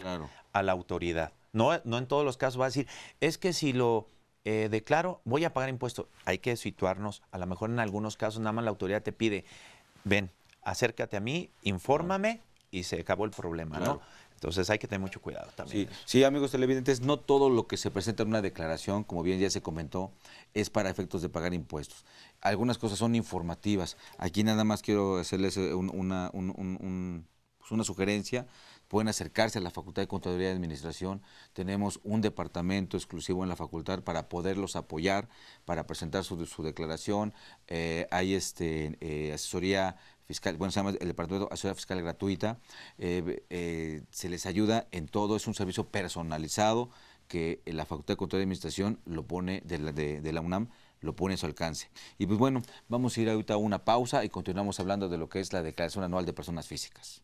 a la autoridad. No, no en todos los casos va a decir, es que si lo eh, declaro, voy a pagar impuestos. Hay que situarnos, a lo mejor en algunos casos nada más la autoridad te pide, ven, acércate a mí, infórmame y se acabó el problema, ¿no? Entonces hay que tener mucho cuidado también. Sí, amigos televidentes, no todo lo que se presenta en una declaración, como bien ya se comentó, es para efectos de pagar impuestos. Algunas cosas son informativas. Aquí nada más quiero hacerles eh, pues una sugerencia pueden acercarse a la Facultad de Contaduría y Administración. Tenemos un departamento exclusivo en la facultad para poderlos apoyar, para presentar su, declaración. Eh, hay este, eh, asesoría fiscal, bueno, se llama el Departamento de Asesoría Fiscal Gratuita. Eh, se les ayuda en todo, es un servicio personalizado que la Facultad de Contaduría y Administración lo pone de la, de la UNAM lo pone a su alcance. Y pues bueno, vamos a ir ahorita a una pausa y continuamos hablando de lo que es la Declaración Anual de Personas Físicas.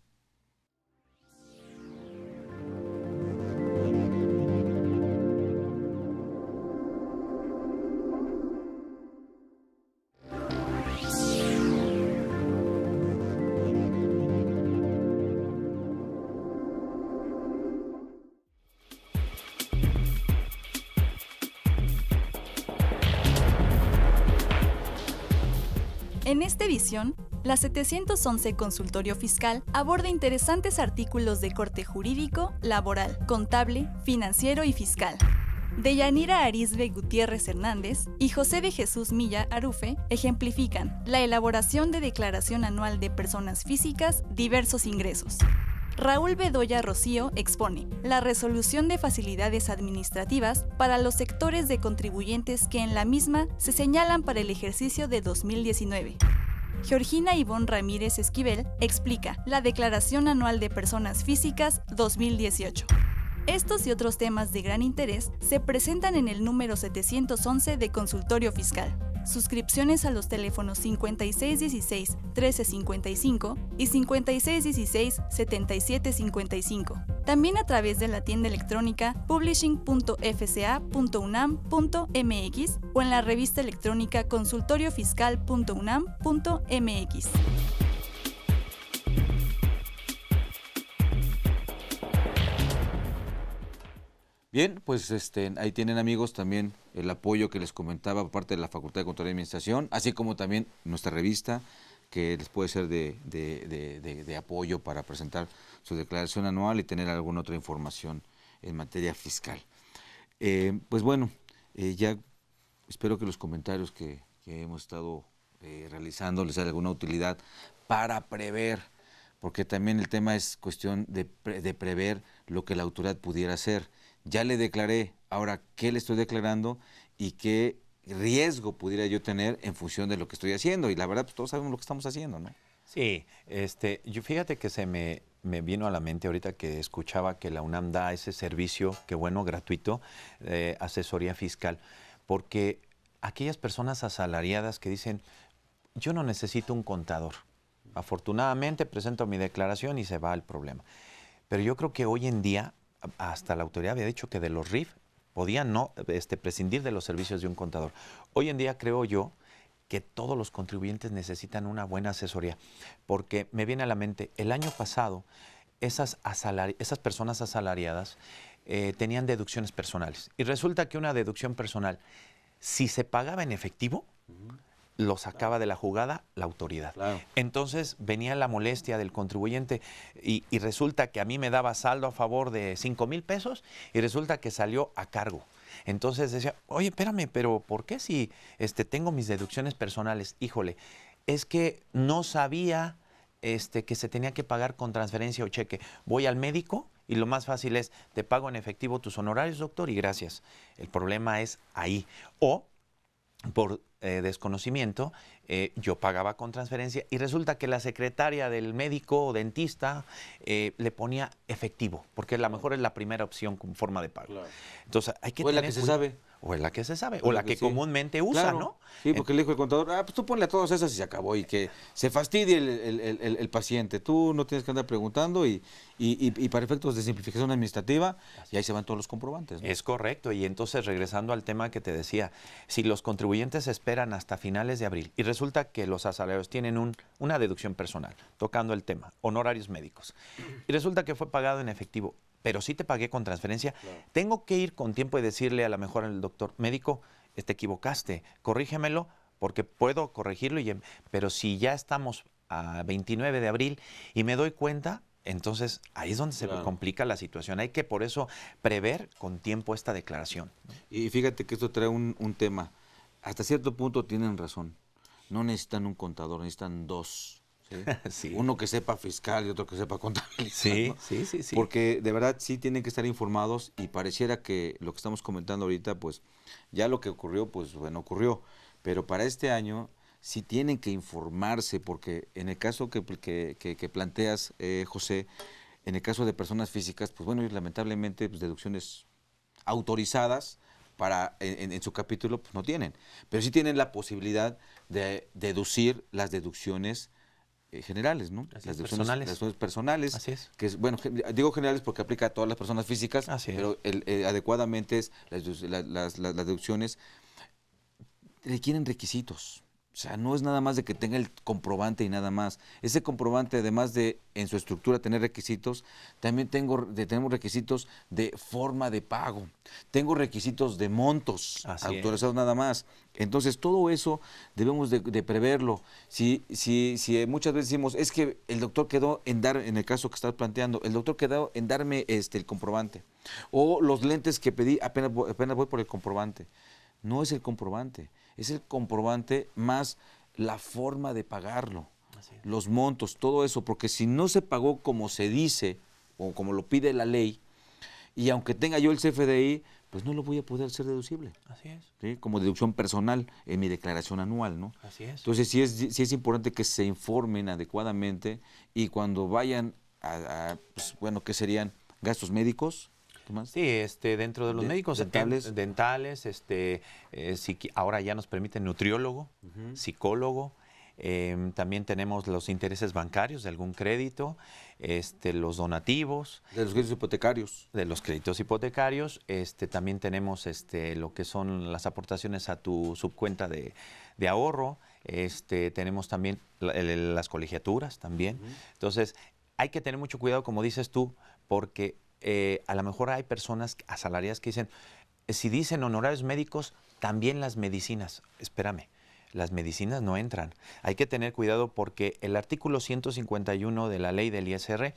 En esta edición, la 711 Consultorio Fiscal aborda interesantes artículos de corte jurídico, laboral, contable, financiero y fiscal. Deyanira Arisbe Gutiérrez Hernández y José de Jesús Milla Arufe ejemplifican la elaboración de declaración anual de personas físicas diversos ingresos. Raúl Bedoya Rocío expone la resolución de facilidades administrativas para los sectores de contribuyentes que en la misma se señalan para el ejercicio de 2019. Georgina Ivonne Ramírez Esquivel explica la Declaración Anual de Personas Físicas 2018. Estos y otros temas de gran interés se presentan en el número 711 de Consultorio Fiscal suscripciones a los teléfonos 5616-1355 y 5616-7755. También a través de la tienda electrónica publishing.fca.unam.mx o en la revista electrónica consultoriofiscal.unam.mx. Bien, pues este, ahí tienen amigos también el apoyo que les comentaba por parte de la Facultad de Control y Administración, así como también nuestra revista, que les puede ser de, de, apoyo para presentar su declaración anual y tener alguna otra información en materia fiscal. Eh, pues bueno, eh, ya espero que los comentarios que, hemos estado eh, realizando les sea alguna utilidad para prever, porque también el tema es cuestión de, de prever lo que la autoridad pudiera hacer ya le declaré, ahora qué le estoy declarando y qué riesgo pudiera yo tener en función de lo que estoy haciendo. Y la verdad, pues, todos sabemos lo que estamos haciendo, ¿no? Sí, este, yo fíjate que se me, vino a la mente ahorita que escuchaba que la UNAM da ese servicio, qué bueno, gratuito, asesoría fiscal, porque aquellas personas asalariadas que dicen, yo no necesito un contador, afortunadamente presento mi declaración y se va el problema. Pero yo creo que hoy en día hasta la autoridad había dicho que de los RIF podían no este, prescindir de los servicios de un contador. Hoy en día creo yo que todos los contribuyentes necesitan una buena asesoría, porque me viene a la mente, el año pasado esas, esas personas asalariadas eh, tenían deducciones personales y resulta que una deducción personal, si se pagaba en efectivo, lo sacaba de la jugada la autoridad. Entonces venía la molestia del contribuyente y, resulta que a mí me daba saldo a favor de 5 mil pesos y resulta que salió a cargo. Entonces decía, oye, espérame, pero ¿por qué si este, tengo mis deducciones personales? Híjole, es que no sabía este, que se tenía que pagar con transferencia o cheque. Voy al médico y lo más fácil es, te pago en efectivo tus honorarios, doctor, y gracias. El problema es ahí. O por eh, desconocimiento, eh, yo pagaba con transferencia y resulta que la secretaria del médico o dentista eh, le ponía efectivo, porque a lo mejor es la primera opción con forma de pago. Entonces hay que tener o es la que se sabe, o la que, comúnmente usa, ¿no? Sí, porque le dijo el contador, ah, pues tú ponle a todas esas y se acabó, y que se fastidie el, paciente. Tú no tienes que andar preguntando y, para efectos de simplificación administrativa, y ahí se van todos los comprobantes. Es correcto, y entonces regresando al tema que te decía, si los contribuyentes esperan hasta finales de abril y resulta que los asalariados tienen una deducción personal, tocando el tema, honorarios médicos, y resulta que fue pagado en efectivo pero sí te pagué con transferencia. Tengo que ir con tiempo y decirle a lo mejor al doctor médico, te este, equivocaste, corrígemelo, porque puedo corregirlo, em-". pero si ya estamos a 29 de abril y me doy cuenta, entonces ahí es donde se complica la situación. Hay que por eso prever con tiempo esta declaración. Y fíjate que esto trae un tema. Hasta cierto punto tienen razón. No necesitan un contador, necesitan dos. Uno que sepa fiscal y otro que sepa contabilidad. Sí, sí, sí, Porque de verdad sí tienen que estar informados y pareciera que lo que estamos comentando ahorita, pues ya lo que ocurrió, pues bueno, ocurrió. Pero para este año sí tienen que informarse porque en el caso que, planteas, eh, José, en el caso de personas físicas, pues bueno, lamentablemente pues, deducciones autorizadas para en, en, su capítulo pues no tienen, pero sí tienen la posibilidad de deducir las deducciones eh, generales, ¿no? las, deducciones, personales. Que es, bueno, digo generales porque aplica a todas las personas físicas, pero eh, adecuadamente es las, las, deducciones requieren requisitos. O sea, no es nada más de que tenga el comprobante y nada más. Ese comprobante, además de en su estructura tener requisitos, también tengo, tenemos requisitos de forma de pago. Tengo requisitos de montos autorizados nada más. Entonces, todo eso debemos de, preverlo. Si, si, si, muchas veces decimos, es que el doctor quedó en dar, en el caso que estás planteando, el doctor quedó en darme este, el comprobante. O los lentes que pedí, apenas voy por el comprobante. No es el comprobante es el comprobante más la forma de pagarlo, los montos, todo eso, porque si no se pagó como se dice o como lo pide la ley, y aunque tenga yo el CFDI, pues no lo voy a poder hacer deducible. Así es. Como deducción personal en mi declaración anual, ¿no? Así es. Entonces sí es, sí es importante que se informen adecuadamente y cuando vayan a, pues, bueno, ¿qué serían? Gastos médicos, Sí, este, dentro de los médicos dentales, dentales este, eh, ahora ya nos permiten nutriólogo, psicólogo. Em, también tenemos los intereses bancarios de algún crédito, este, los donativos. De los créditos hipotecarios. De los créditos hipotecarios. Este, también tenemos este, lo que son las aportaciones a tu subcuenta de, ahorro. Este, tenemos también las colegiaturas también. Entonces, hay que tener mucho cuidado, como dices tú, porque eh, a lo mejor hay personas asalariadas que dicen, eh, si dicen honorarios médicos, también las medicinas. Espérame, las medicinas no entran. Hay que tener cuidado porque el artículo 151 de la ley del ISR,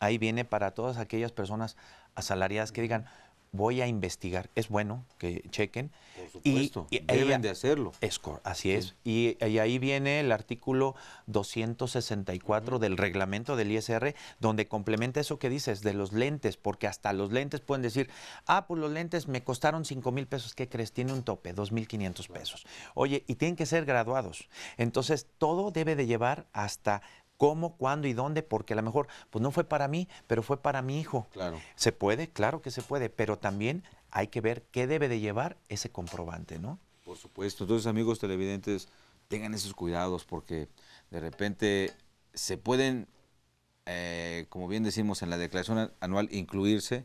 ahí viene para todas aquellas personas asalariadas que digan, voy a investigar. Es bueno que chequen. Por supuesto, y, deben de hacerlo. score así es. Y, ahí viene el artículo 264 del reglamento del ISR, donde complementa eso que dices de los lentes, porque hasta los lentes pueden decir, ah, pues los lentes me costaron 5 mil pesos, ¿qué crees? Tiene un tope, 2,500 pesos. Oye, y tienen que ser graduados. Entonces, todo debe de llevar hasta cómo, cuándo y dónde, porque a lo mejor pues no fue para mí, pero fue para mi hijo. Claro. ¿Se puede? Claro que se puede, pero también hay que ver qué debe de llevar ese comprobante, ¿no? Por supuesto. Entonces, amigos televidentes, tengan esos cuidados porque de repente se pueden, eh, como bien decimos en la declaración anual, incluirse,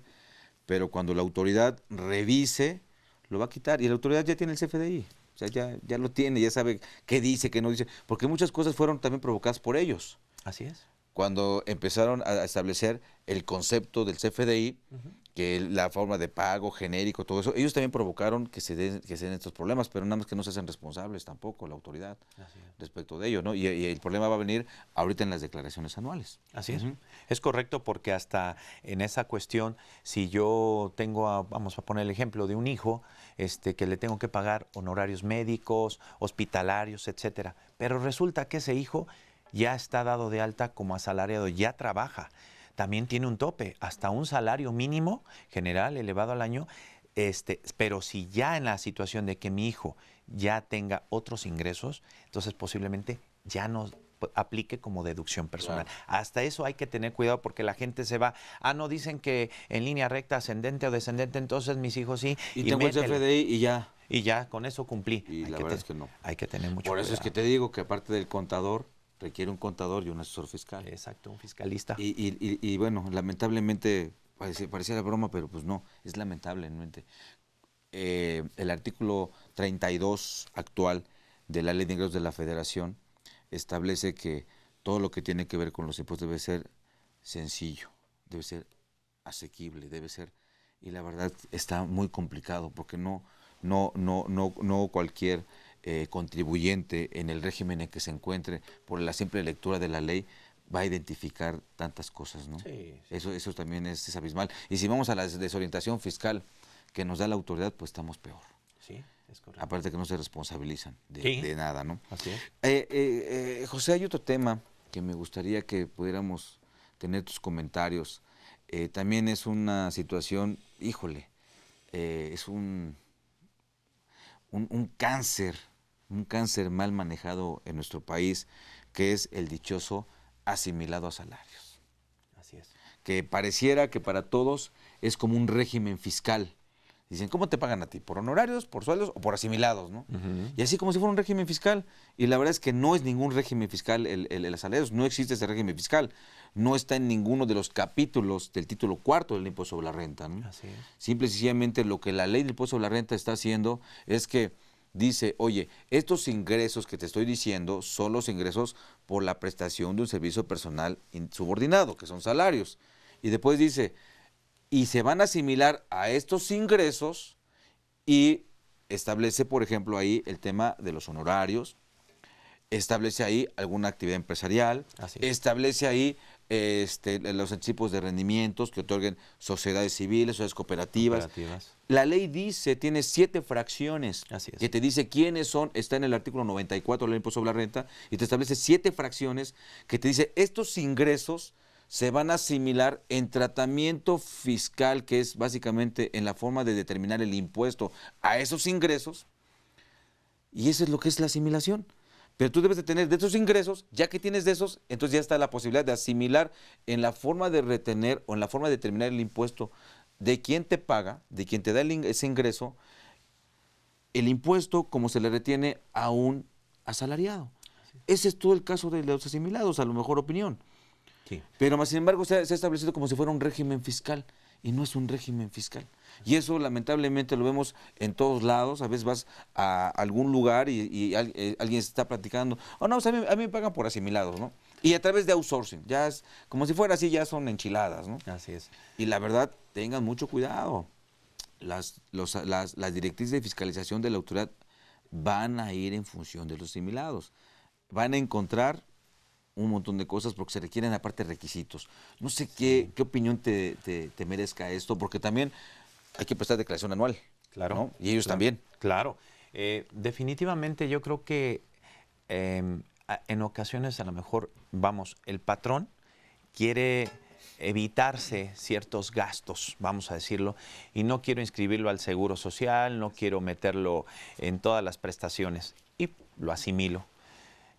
pero cuando la autoridad revise, lo va a quitar. Y la autoridad ya tiene el CFDI. O sea, ya, ya lo tiene, ya sabe qué dice, qué no dice. Porque muchas cosas fueron también provocadas por ellos. Así es. Cuando empezaron a establecer el concepto del CFDI, que la forma de pago genérico, todo eso, ellos también provocaron que se, den, que estos problemas, pero nada más que no se hacen responsables tampoco la autoridad respecto de ello, ¿no? Y, el problema va a venir ahorita en las declaraciones anuales. Así es. Es correcto porque hasta en esa cuestión, si yo tengo, vamos a poner el ejemplo de un hijo, este, que le tengo que pagar honorarios médicos, hospitalarios, etcétera, pero resulta que ese hijo ya está dado de alta como asalariado, ya trabaja. También tiene un tope, hasta un salario mínimo general elevado al año. Este, pero si ya en la situación de que mi hijo ya tenga otros ingresos, entonces posiblemente ya no aplique como deducción personal. Hasta eso hay que tener cuidado porque la gente se va, ah, no dicen que en línea recta, ascendente o descendente, entonces mis hijos sí. Y, tengo el CFDI y ya. Y ya, con eso cumplí. Y hay la verdad es que no. Hay que tener mucho cuidado. Por eso es que te digo que aparte del contador, requiere un contador y un asesor fiscal. Exacto, un fiscalista. Y, y, y, y bueno, lamentablemente, parece, parecía la broma, pero pues no, es lamentablemente. Eh, el artículo 32 actual de la Ley de Ingresos de la Federación establece que todo lo que tiene que ver con los impuestos debe ser sencillo, debe ser asequible, debe ser y la verdad está muy complicado porque no no no no no cualquier eh, contribuyente en el régimen en que se encuentre, por la simple lectura de la ley, va a identificar tantas cosas, ¿no? Eso, eso también es, abismal. Y si vamos a la desorientación fiscal que nos da la autoridad, pues estamos peor. Sí, Aparte que no se responsabilizan de, nada, ¿no? Así eh, eh, José, hay otro tema que me gustaría que pudiéramos tener tus comentarios. también es una situación, híjole, es un un, un cáncer, un cáncer mal manejado en nuestro país, que es el dichoso asimilado a salarios. Así es. Que pareciera que para todos es como un régimen fiscal Dicen, ¿cómo te pagan a ti? ¿Por honorarios, por sueldos o por asimilados? ¿no? Y así como si fuera un régimen fiscal. Y la verdad es que no es ningún régimen fiscal el, el, asalariado, no existe ese régimen fiscal. No está en ninguno de los capítulos del título cuarto del impuesto sobre la renta. Así Simple y sencillamente lo que la ley del impuesto sobre la renta está haciendo es que dice, oye, estos ingresos que te estoy diciendo son los ingresos por la prestación de un servicio personal subordinado, que son salarios. Y después dice, y se van a asimilar a estos ingresos y establece, por ejemplo, ahí el tema de los honorarios, establece ahí alguna actividad empresarial, establece ahí este, los tipos de rendimientos que otorguen sociedades civiles, sociedades cooperativas. La ley dice, tiene siete fracciones, que te dice quiénes son, está en el artículo 94 de la ley impuesto sobre la renta, y te establece siete fracciones que te dice estos ingresos se van a asimilar en tratamiento fiscal, que es básicamente en la forma de determinar el impuesto a esos ingresos. Y eso es lo que es la asimilación. Pero tú debes de tener de esos ingresos, ya que tienes de esos, entonces ya está la posibilidad de asimilar en la forma de retener o en la forma de determinar el impuesto de quien te paga, de quien te da ese ingreso, el impuesto como se le retiene a un asalariado. Ese es todo el caso de los asimilados, a lo mejor opinión. Pero más sin embargo se, ha establecido como si fuera un régimen fiscal y no es un régimen fiscal. Y eso lamentablemente lo vemos en todos lados. A veces vas a algún lugar y, alguien eh, se alguien está platicando. Oh, no, pues a, mí, a, mí, me pagan por asimilados, ¿no? Y a través de outsourcing. Ya es como si fuera así, ya son enchiladas, ¿no? Así es. Y la verdad, tengan mucho cuidado. Las, las, las directrices de fiscalización de la autoridad van a ir en función de los asimilados. Van a encontrar un montón de cosas porque se requieren aparte requisitos. No sé qué, qué opinión te, merezca esto, porque también hay que prestar declaración anual. Claro. Y ellos también. Claro. Eh, definitivamente yo creo que em, en ocasiones a lo mejor, vamos, el patrón quiere evitarse ciertos gastos, vamos a decirlo, y no quiero inscribirlo al Seguro Social, no quiero meterlo en todas las prestaciones, y lo asimilo.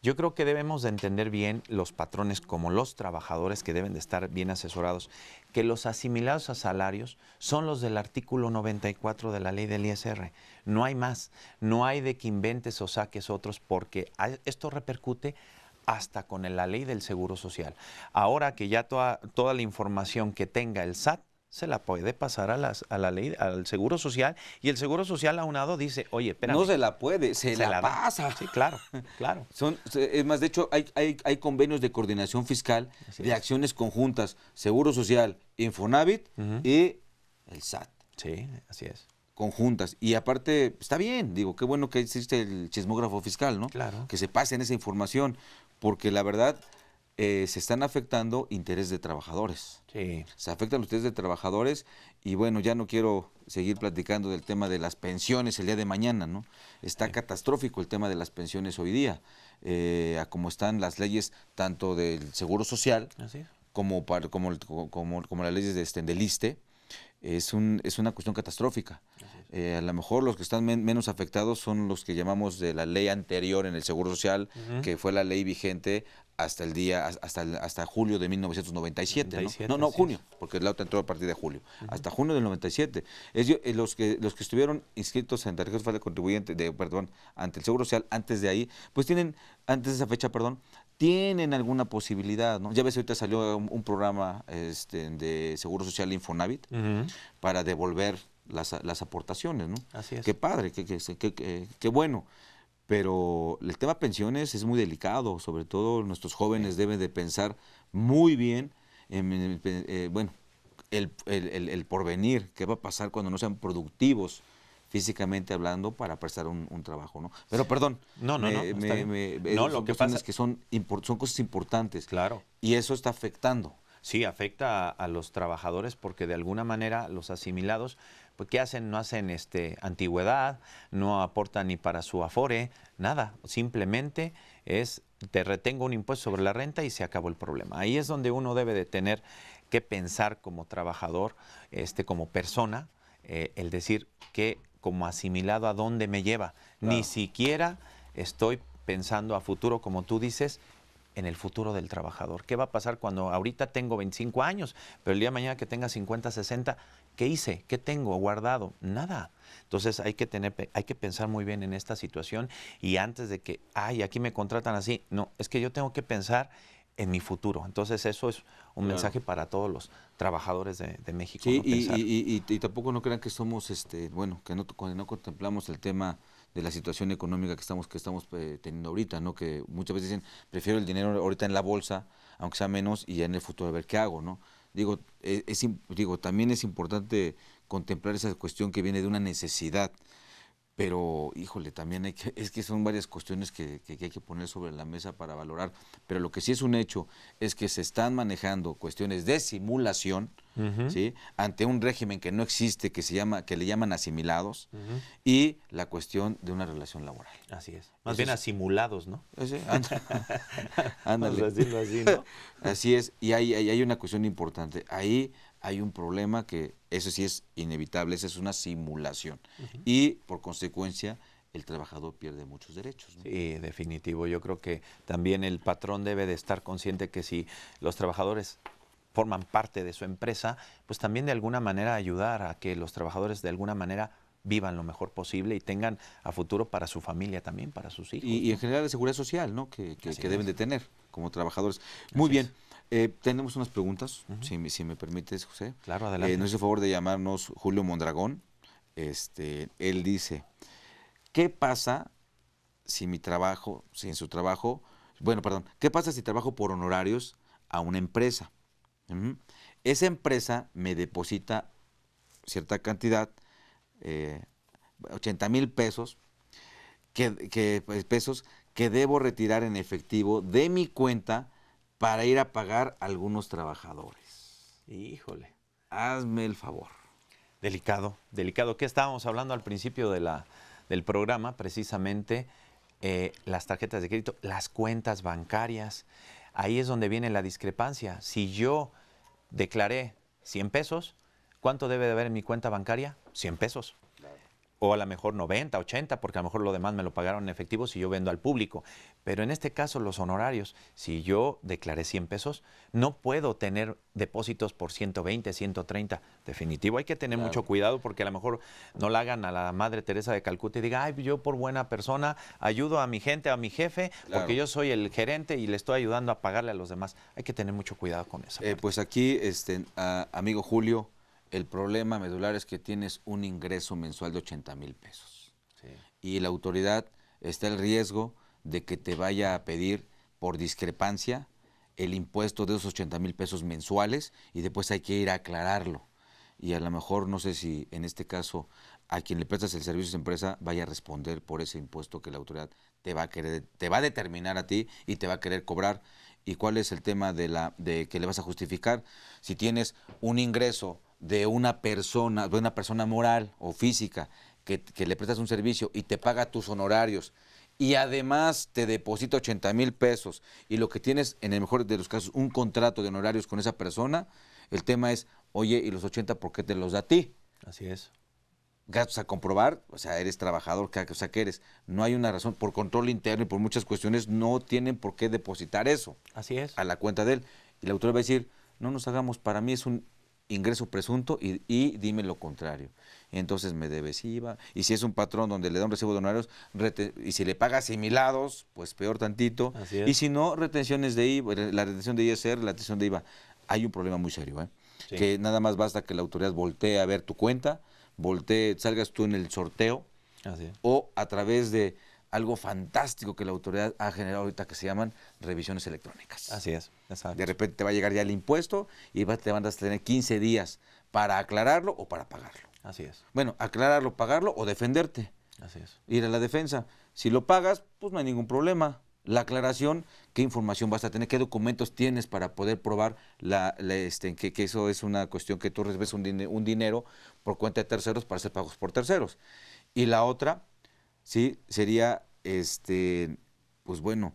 Yo creo que debemos de entender bien los patrones como los trabajadores que deben de estar bien asesorados, que los asimilados a salarios son los del artículo 94 de la ley del ISR. No hay más, no hay de que inventes o saques otros porque esto repercute hasta con la ley del Seguro Social. Ahora que ya toda, toda la información que tenga el SAT se la puede pasar a, las, a la ley, al Seguro Social, y el Seguro Social aunado dice, oye, espera No se la puede, se, la, pasa. Sí, claro, claro. Son, es más, de hecho, hay, convenios de coordinación fiscal de acciones conjuntas, Seguro Social, Infonavit y el SAT. Sí, así es conjuntas. Y aparte, está bien, digo, qué bueno que existe el chismógrafo fiscal, ¿no? Claro. Que se pasen esa información, porque la verdad, eh, se están afectando intereses de trabajadores. Se afectan los intereses de trabajadores y bueno, ya no quiero seguir platicando del tema de las pensiones el día de mañana, ¿no? Está catastrófico el tema de las pensiones hoy día, eh, como están las leyes tanto del Seguro Social como, como, como, las leyes de, este, del ISTE, es, un, es una cuestión catastrófica. Eh, a lo mejor los que están menos afectados son los que llamamos de la ley anterior en el Seguro Social, que fue la ley vigente hasta el día hasta hasta julio de 1997, ¿no? No, no junio, porque el otra entró a partir de julio, hasta junio del 97. Es, eh, los que los que estuvieron inscritos en tarjetas de contribuyente de perdón, ante el Seguro Social antes de ahí, pues tienen antes de esa fecha, perdón, tienen alguna posibilidad, ¿no? Ya ves, ahorita salió un, programa este, de Seguro Social Infonavit para devolver las, las, aportaciones, ¿no? Así es. Qué padre, qué, qué, qué, bueno. Pero el tema pensiones es muy delicado, sobre todo nuestros jóvenes deben de pensar muy bien en, eh, bueno, el, porvenir, qué va a pasar cuando no sean productivos, físicamente hablando para prestar un, trabajo, ¿no? Pero perdón. No, no, no. Eh, no lo que pasa es que son, cosas importantes. Claro. Y eso está afectando. Sí, afecta a, los trabajadores porque de alguna manera los asimilados pues, ¿qué hacen? No hacen este, antigüedad, no aportan ni para su afore, nada. Simplemente es, te retengo un impuesto sobre la renta y se acabó el problema. Ahí es donde uno debe de tener que pensar como trabajador, este, como persona, eh, el decir que como asimilado a dónde me lleva. Ni siquiera estoy pensando a futuro, como tú dices, en el futuro del trabajador. ¿Qué va a pasar cuando ahorita tengo 25 años, pero el día de mañana que tenga 50, 60, ¿qué hice? ¿Qué tengo guardado? Nada. Entonces hay que tener hay que pensar muy bien en esta situación y antes de que, ay, aquí me contratan así, no, es que yo tengo que pensar en mi futuro. Entonces eso es un mensaje para todos los trabajadores de, México. y, tampoco no crean que somos, este, bueno, que no, contemplamos el tema de la situación económica que estamos que estamos eh, teniendo ahorita, ¿no? Que muchas veces dicen, prefiero el dinero ahorita en la bolsa, aunque sea menos, y en el futuro a ver qué hago, ¿no? Digo, eh, digo, también es importante contemplar esa cuestión que viene de una necesidad pero híjole, también hay que, es que son varias cuestiones que, hay que poner sobre la mesa para valorar, pero lo que sí es un hecho es que se están manejando cuestiones de simulación, ¿sí? Ante un régimen que no existe, que se llama, que le llaman asimilados, y la cuestión de una relación laboral. Así es. Más bien asimulados, ¿no? Eh, sí, ándale. a así, así es, y hay, hay, hay una cuestión importante. Ahí hay un problema que eso sí es inevitable, esa es una simulación. Y por consecuencia, el trabajador pierde muchos derechos. definitivo. Yo creo que también el patrón debe de estar consciente que si los trabajadores forman parte de su empresa, pues también de alguna manera ayudar a que los trabajadores de alguna manera vivan lo mejor posible y tengan a futuro para su familia también, para sus hijos. Y, en general de seguridad social, ¿no? Que, deben de tener como trabajadores. Muy bien. Eh, tenemos unas preguntas, si, me, permites, José. Claro, eh, adelante. Eh, nos hizo favor de llamarnos Julio Mondragón. Este, él dice, ¿qué pasa si mi trabajo, si en su trabajo, bueno, perdón, ¿qué pasa si trabajo por honorarios a una empresa? Esa empresa me deposita cierta cantidad, 80 eh, mil pesos, que, que, pues, pesos que debo retirar en efectivo de mi cuenta para ir a pagar algunos trabajadores. Híjole. Hazme el favor. Delicado, delicado. ¿Qué estábamos hablando al principio del programa? Precisamente eh, las tarjetas de crédito, las cuentas bancarias. Ahí es donde viene la discrepancia. Si yo declaré 100 pesos, ¿cuánto debe de haber en mi cuenta bancaria? 100 pesos o a lo mejor 90, 80, porque a lo mejor lo demás me lo pagaron en efectivo si yo vendo al público. Pero en este caso los honorarios, si yo declaré 100 pesos, no puedo tener depósitos por 120, 130. Definitivo, hay que tener mucho cuidado porque a lo mejor no la hagan a la Madre Teresa de Calcuta y diga, ay, yo por buena persona ayudo a mi gente, a mi jefe, porque yo soy el gerente y le estoy ayudando a pagarle a los demás. Hay que tener mucho cuidado con eso. Eh, pues aquí, este, amigo Julio, el problema medular es que tienes un ingreso mensual de 80 mil pesos. Y la autoridad está el riesgo de que te vaya a pedir por discrepancia el impuesto de esos 80 mil pesos mensuales y después hay que ir a aclararlo. Y a lo mejor no sé si en este caso a quien le prestas el servicio de empresa vaya a responder por ese impuesto que la autoridad te va a querer, te va a determinar a ti y te va a querer cobrar. ¿Y cuál es el tema de la de que le vas a justificar? Si tienes un ingreso de una persona, de una persona moral o física que, le prestas un servicio y te paga tus honorarios y además te deposita 80 mil pesos y lo que tienes, en el mejor de los casos, un contrato de honorarios con esa persona, el tema es, oye, ¿y los 80 por qué te los da a ti? Así es. Gastos a comprobar, o sea, eres trabajador, o sea, que eres. No hay una razón, por control interno y por muchas cuestiones, no tienen por qué depositar eso. Así es. A la cuenta de él. Y la autoridad va a decir, no nos hagamos, para mí es un ingreso presunto y, dime lo contrario. Entonces me debes IVA. Y si es un patrón donde le da un recibo de honorarios, y si le paga asimilados, pues peor tantito. Y si no, retenciones de IVA, la retención de ISR, e la retención de IVA. Hay un problema muy serio, ¿eh? que nada más basta que la autoridad voltee a ver tu cuenta, voltee, salgas tú en el sorteo, o a través de algo fantástico que la autoridad ha generado ahorita que se llaman revisiones electrónicas. Así es, exacto. De repente te va a llegar ya el impuesto y vas, te van a tener 15 días para aclararlo o para pagarlo. Así es. Bueno, aclararlo, pagarlo o defenderte. Así es. Ir a la defensa. Si lo pagas, pues no hay ningún problema. La aclaración, qué información vas a tener, qué documentos tienes para poder probar este, que, eso es una cuestión que tú recibes un dinero por cuenta de terceros para hacer pagos por terceros. Y la otra, Sí, sería, este, pues bueno,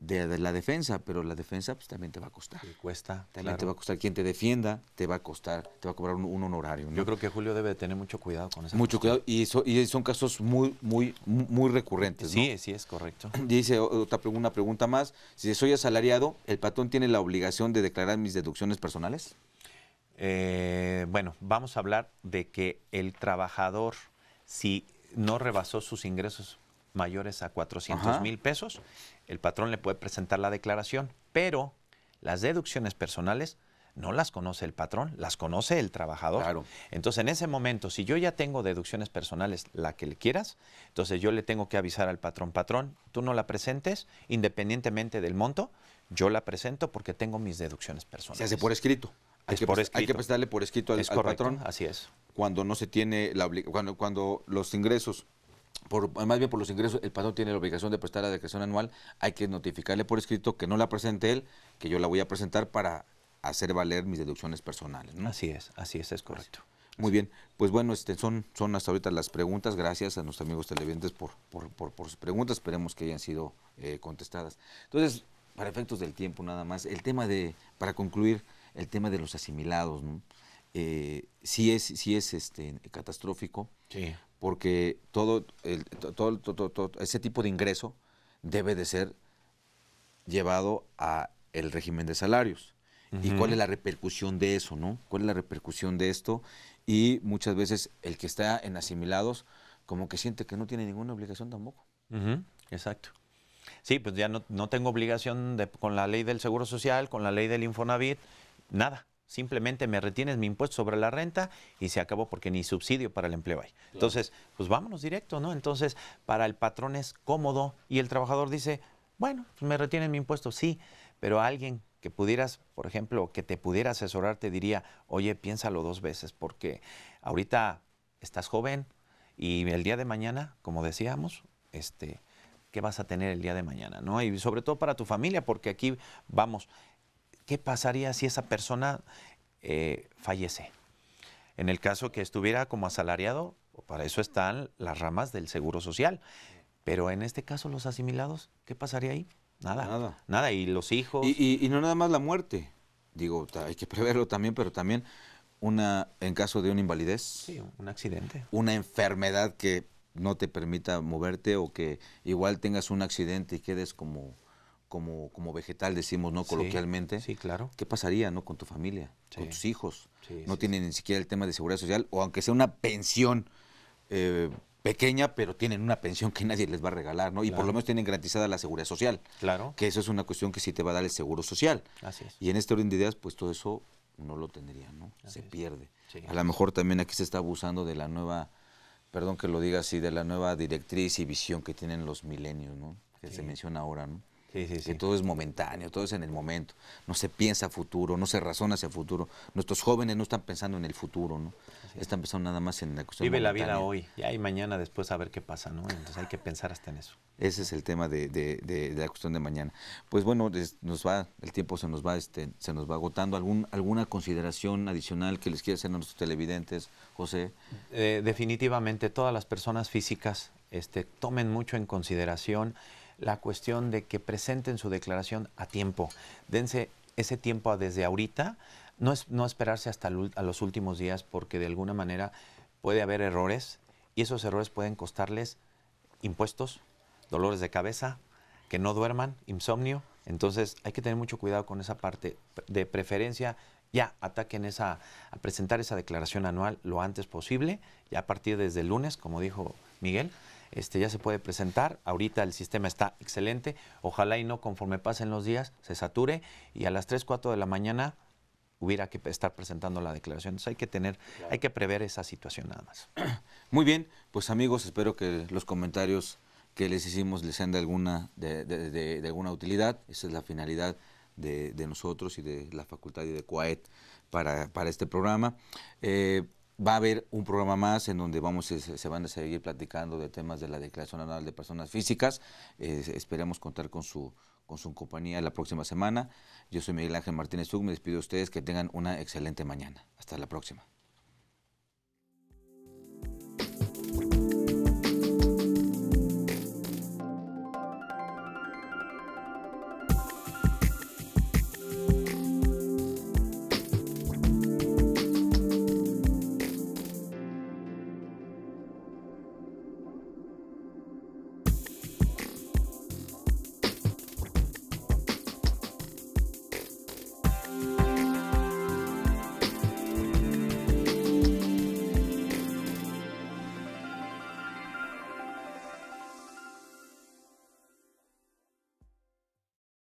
de, la defensa, pero la defensa pues, también te va a costar. cuesta. También te va a costar quien te defienda, te va a costar, te va a cobrar un, honorario. Yo creo que Julio debe tener mucho cuidado con eso. Mucho cuidado y, son casos muy, muy, muy recurrentes. Sí, sí, es correcto. Dice otra una pregunta más. Si soy asalariado, ¿el patrón tiene la obligación de declarar mis deducciones personales? Eh, bueno, vamos a hablar de que el trabajador, si no rebasó sus ingresos mayores a 400 mil pesos, el patrón le puede presentar la declaración, pero las deducciones personales no las conoce el patrón, las conoce el trabajador. Entonces, en ese momento, si yo ya tengo deducciones personales, la que le quieras, entonces yo le tengo que avisar al patrón, patrón, tú no la presentes, independientemente del monto, yo la presento porque tengo mis deducciones personales. Se hace por escrito hay, que, prestarle por escrito al, patrón. Así es. Cuando no se tiene la cuando, cuando los ingresos por, más bien por los ingresos, el patrón tiene la obligación de prestar la declaración anual, hay que notificarle por escrito que no la presente él, que yo la voy a presentar para hacer valer mis deducciones personales. Así es, así es, es correcto. Muy bien, pues bueno, este, son, son hasta ahorita las preguntas, gracias a nuestros amigos televidentes por, sus preguntas, esperemos que hayan sido eh, contestadas. Entonces, para efectos del tiempo nada más, el tema de, para concluir, el tema de los asimilados, ¿no? Eh, sí es, sí es este, catastrófico, porque todo, todo, ese tipo de ingreso debe de ser llevado a el régimen de salarios. ¿Y cuál es la repercusión de eso, no? ¿Cuál es la repercusión de esto? Y muchas veces el que está en asimilados como que siente que no tiene ninguna obligación tampoco. Exacto. Sí, pues ya no, no tengo obligación de, con la ley del Seguro Social, con la ley del Infonavit, nada. Simplemente me retienes mi impuesto sobre la renta y se acabó porque ni subsidio para el empleo hay. Entonces, pues vámonos directo, ¿no? Entonces, para el patrón es cómodo y el trabajador dice, bueno, pues me retienen mi impuesto, sí, pero alguien que pudieras, por ejemplo, que te pudiera asesorar, te diría, oye, piénsalo dos veces, porque ahorita estás joven y el día de mañana, como decíamos, este, ¿qué vas a tener el día de mañana? ¿no? Y sobre todo para tu familia, porque aquí vamos, ¿qué pasaría si esa persona eh, fallece? En el caso que estuviera como asalariado, para eso están las ramas del Seguro Social. Pero en este caso, los asimilados, ¿qué pasaría ahí? Nada. Nada. Nada. Y los hijos. Y, y no nada más la muerte. Digo, hay que preverlo también, pero también una, en caso de una invalidez. Sí, un accidente. Una enfermedad que no te permita moverte o que igual tengas un accidente y quedes como como, como vegetal, decimos, ¿no? Coloquialmente. Sí, claro. ¿Qué pasaría, ¿no? Con tu familia, con tus hijos. no tienen ni siquiera el tema de seguridad social, o aunque sea una pensión eh, pequeña, pero tienen una pensión que nadie les va a regalar, ¿no? Y por lo menos tienen garantizada la seguridad social. Claro. Que eso es una cuestión que sí te va a dar el seguro social. Así es. Y en este orden de ideas, pues todo eso no lo tendría, ¿no? se pierde. A lo mejor también aquí se está abusando de la nueva, perdón que lo diga así, de la nueva directriz y visión que tienen los milenios, ¿no? Que se menciona ahora, ¿no? todo es momentáneo, todo es en el momento. No se piensa futuro, no se razona hacia futuro. Nuestros jóvenes no están pensando en el futuro, ¿no? Están pensando nada más en la cuestión Vive la vida hoy, ya y mañana después a ver qué pasa, Entonces hay que pensar hasta en eso. Ese es el tema de, la cuestión de mañana. Pues bueno, nos va, el tiempo se nos va, este, se nos va agotando. ¿Algún, ¿Alguna consideración adicional que les quiera hacer a nuestros televidentes, José? Eh, definitivamente, todas las personas físicas este, tomen mucho en consideración la cuestión de que presenten su declaración a tiempo. Dense ese tiempo desde ahorita, no, es, no esperarse hasta los últimos días porque de alguna manera puede haber errores y esos errores pueden costarles impuestos, dolores de cabeza, que no duerman, insomnio. Entonces hay que tener mucho cuidado con esa parte. De preferencia, ya ataquen esa, a presentar esa declaración anual lo antes posible, ya a partir desde el lunes, como dijo Miguel este, ya se puede presentar. Ahorita el sistema está excelente. Ojalá y no conforme pasen los días se sature y a las 3, 4 de la mañana hubiera que estar presentando la declaración. Entonces hay que tener, hay que prever esa situación nada más. Muy bien, pues amigos, espero que los comentarios que les hicimos les sean de alguna, de, alguna utilidad. Esa es la finalidad de, nosotros y de la facultad y de coet para, este programa. Eh, Va a haber un programa más en donde vamos se van a seguir platicando de temas de la Declaración Anual de Personas Físicas. esperemos contar con su, con su compañía la próxima semana. Yo soy Miguel Ángel Martínez Zug, me despido de ustedes, que tengan una excelente mañana. Hasta la próxima.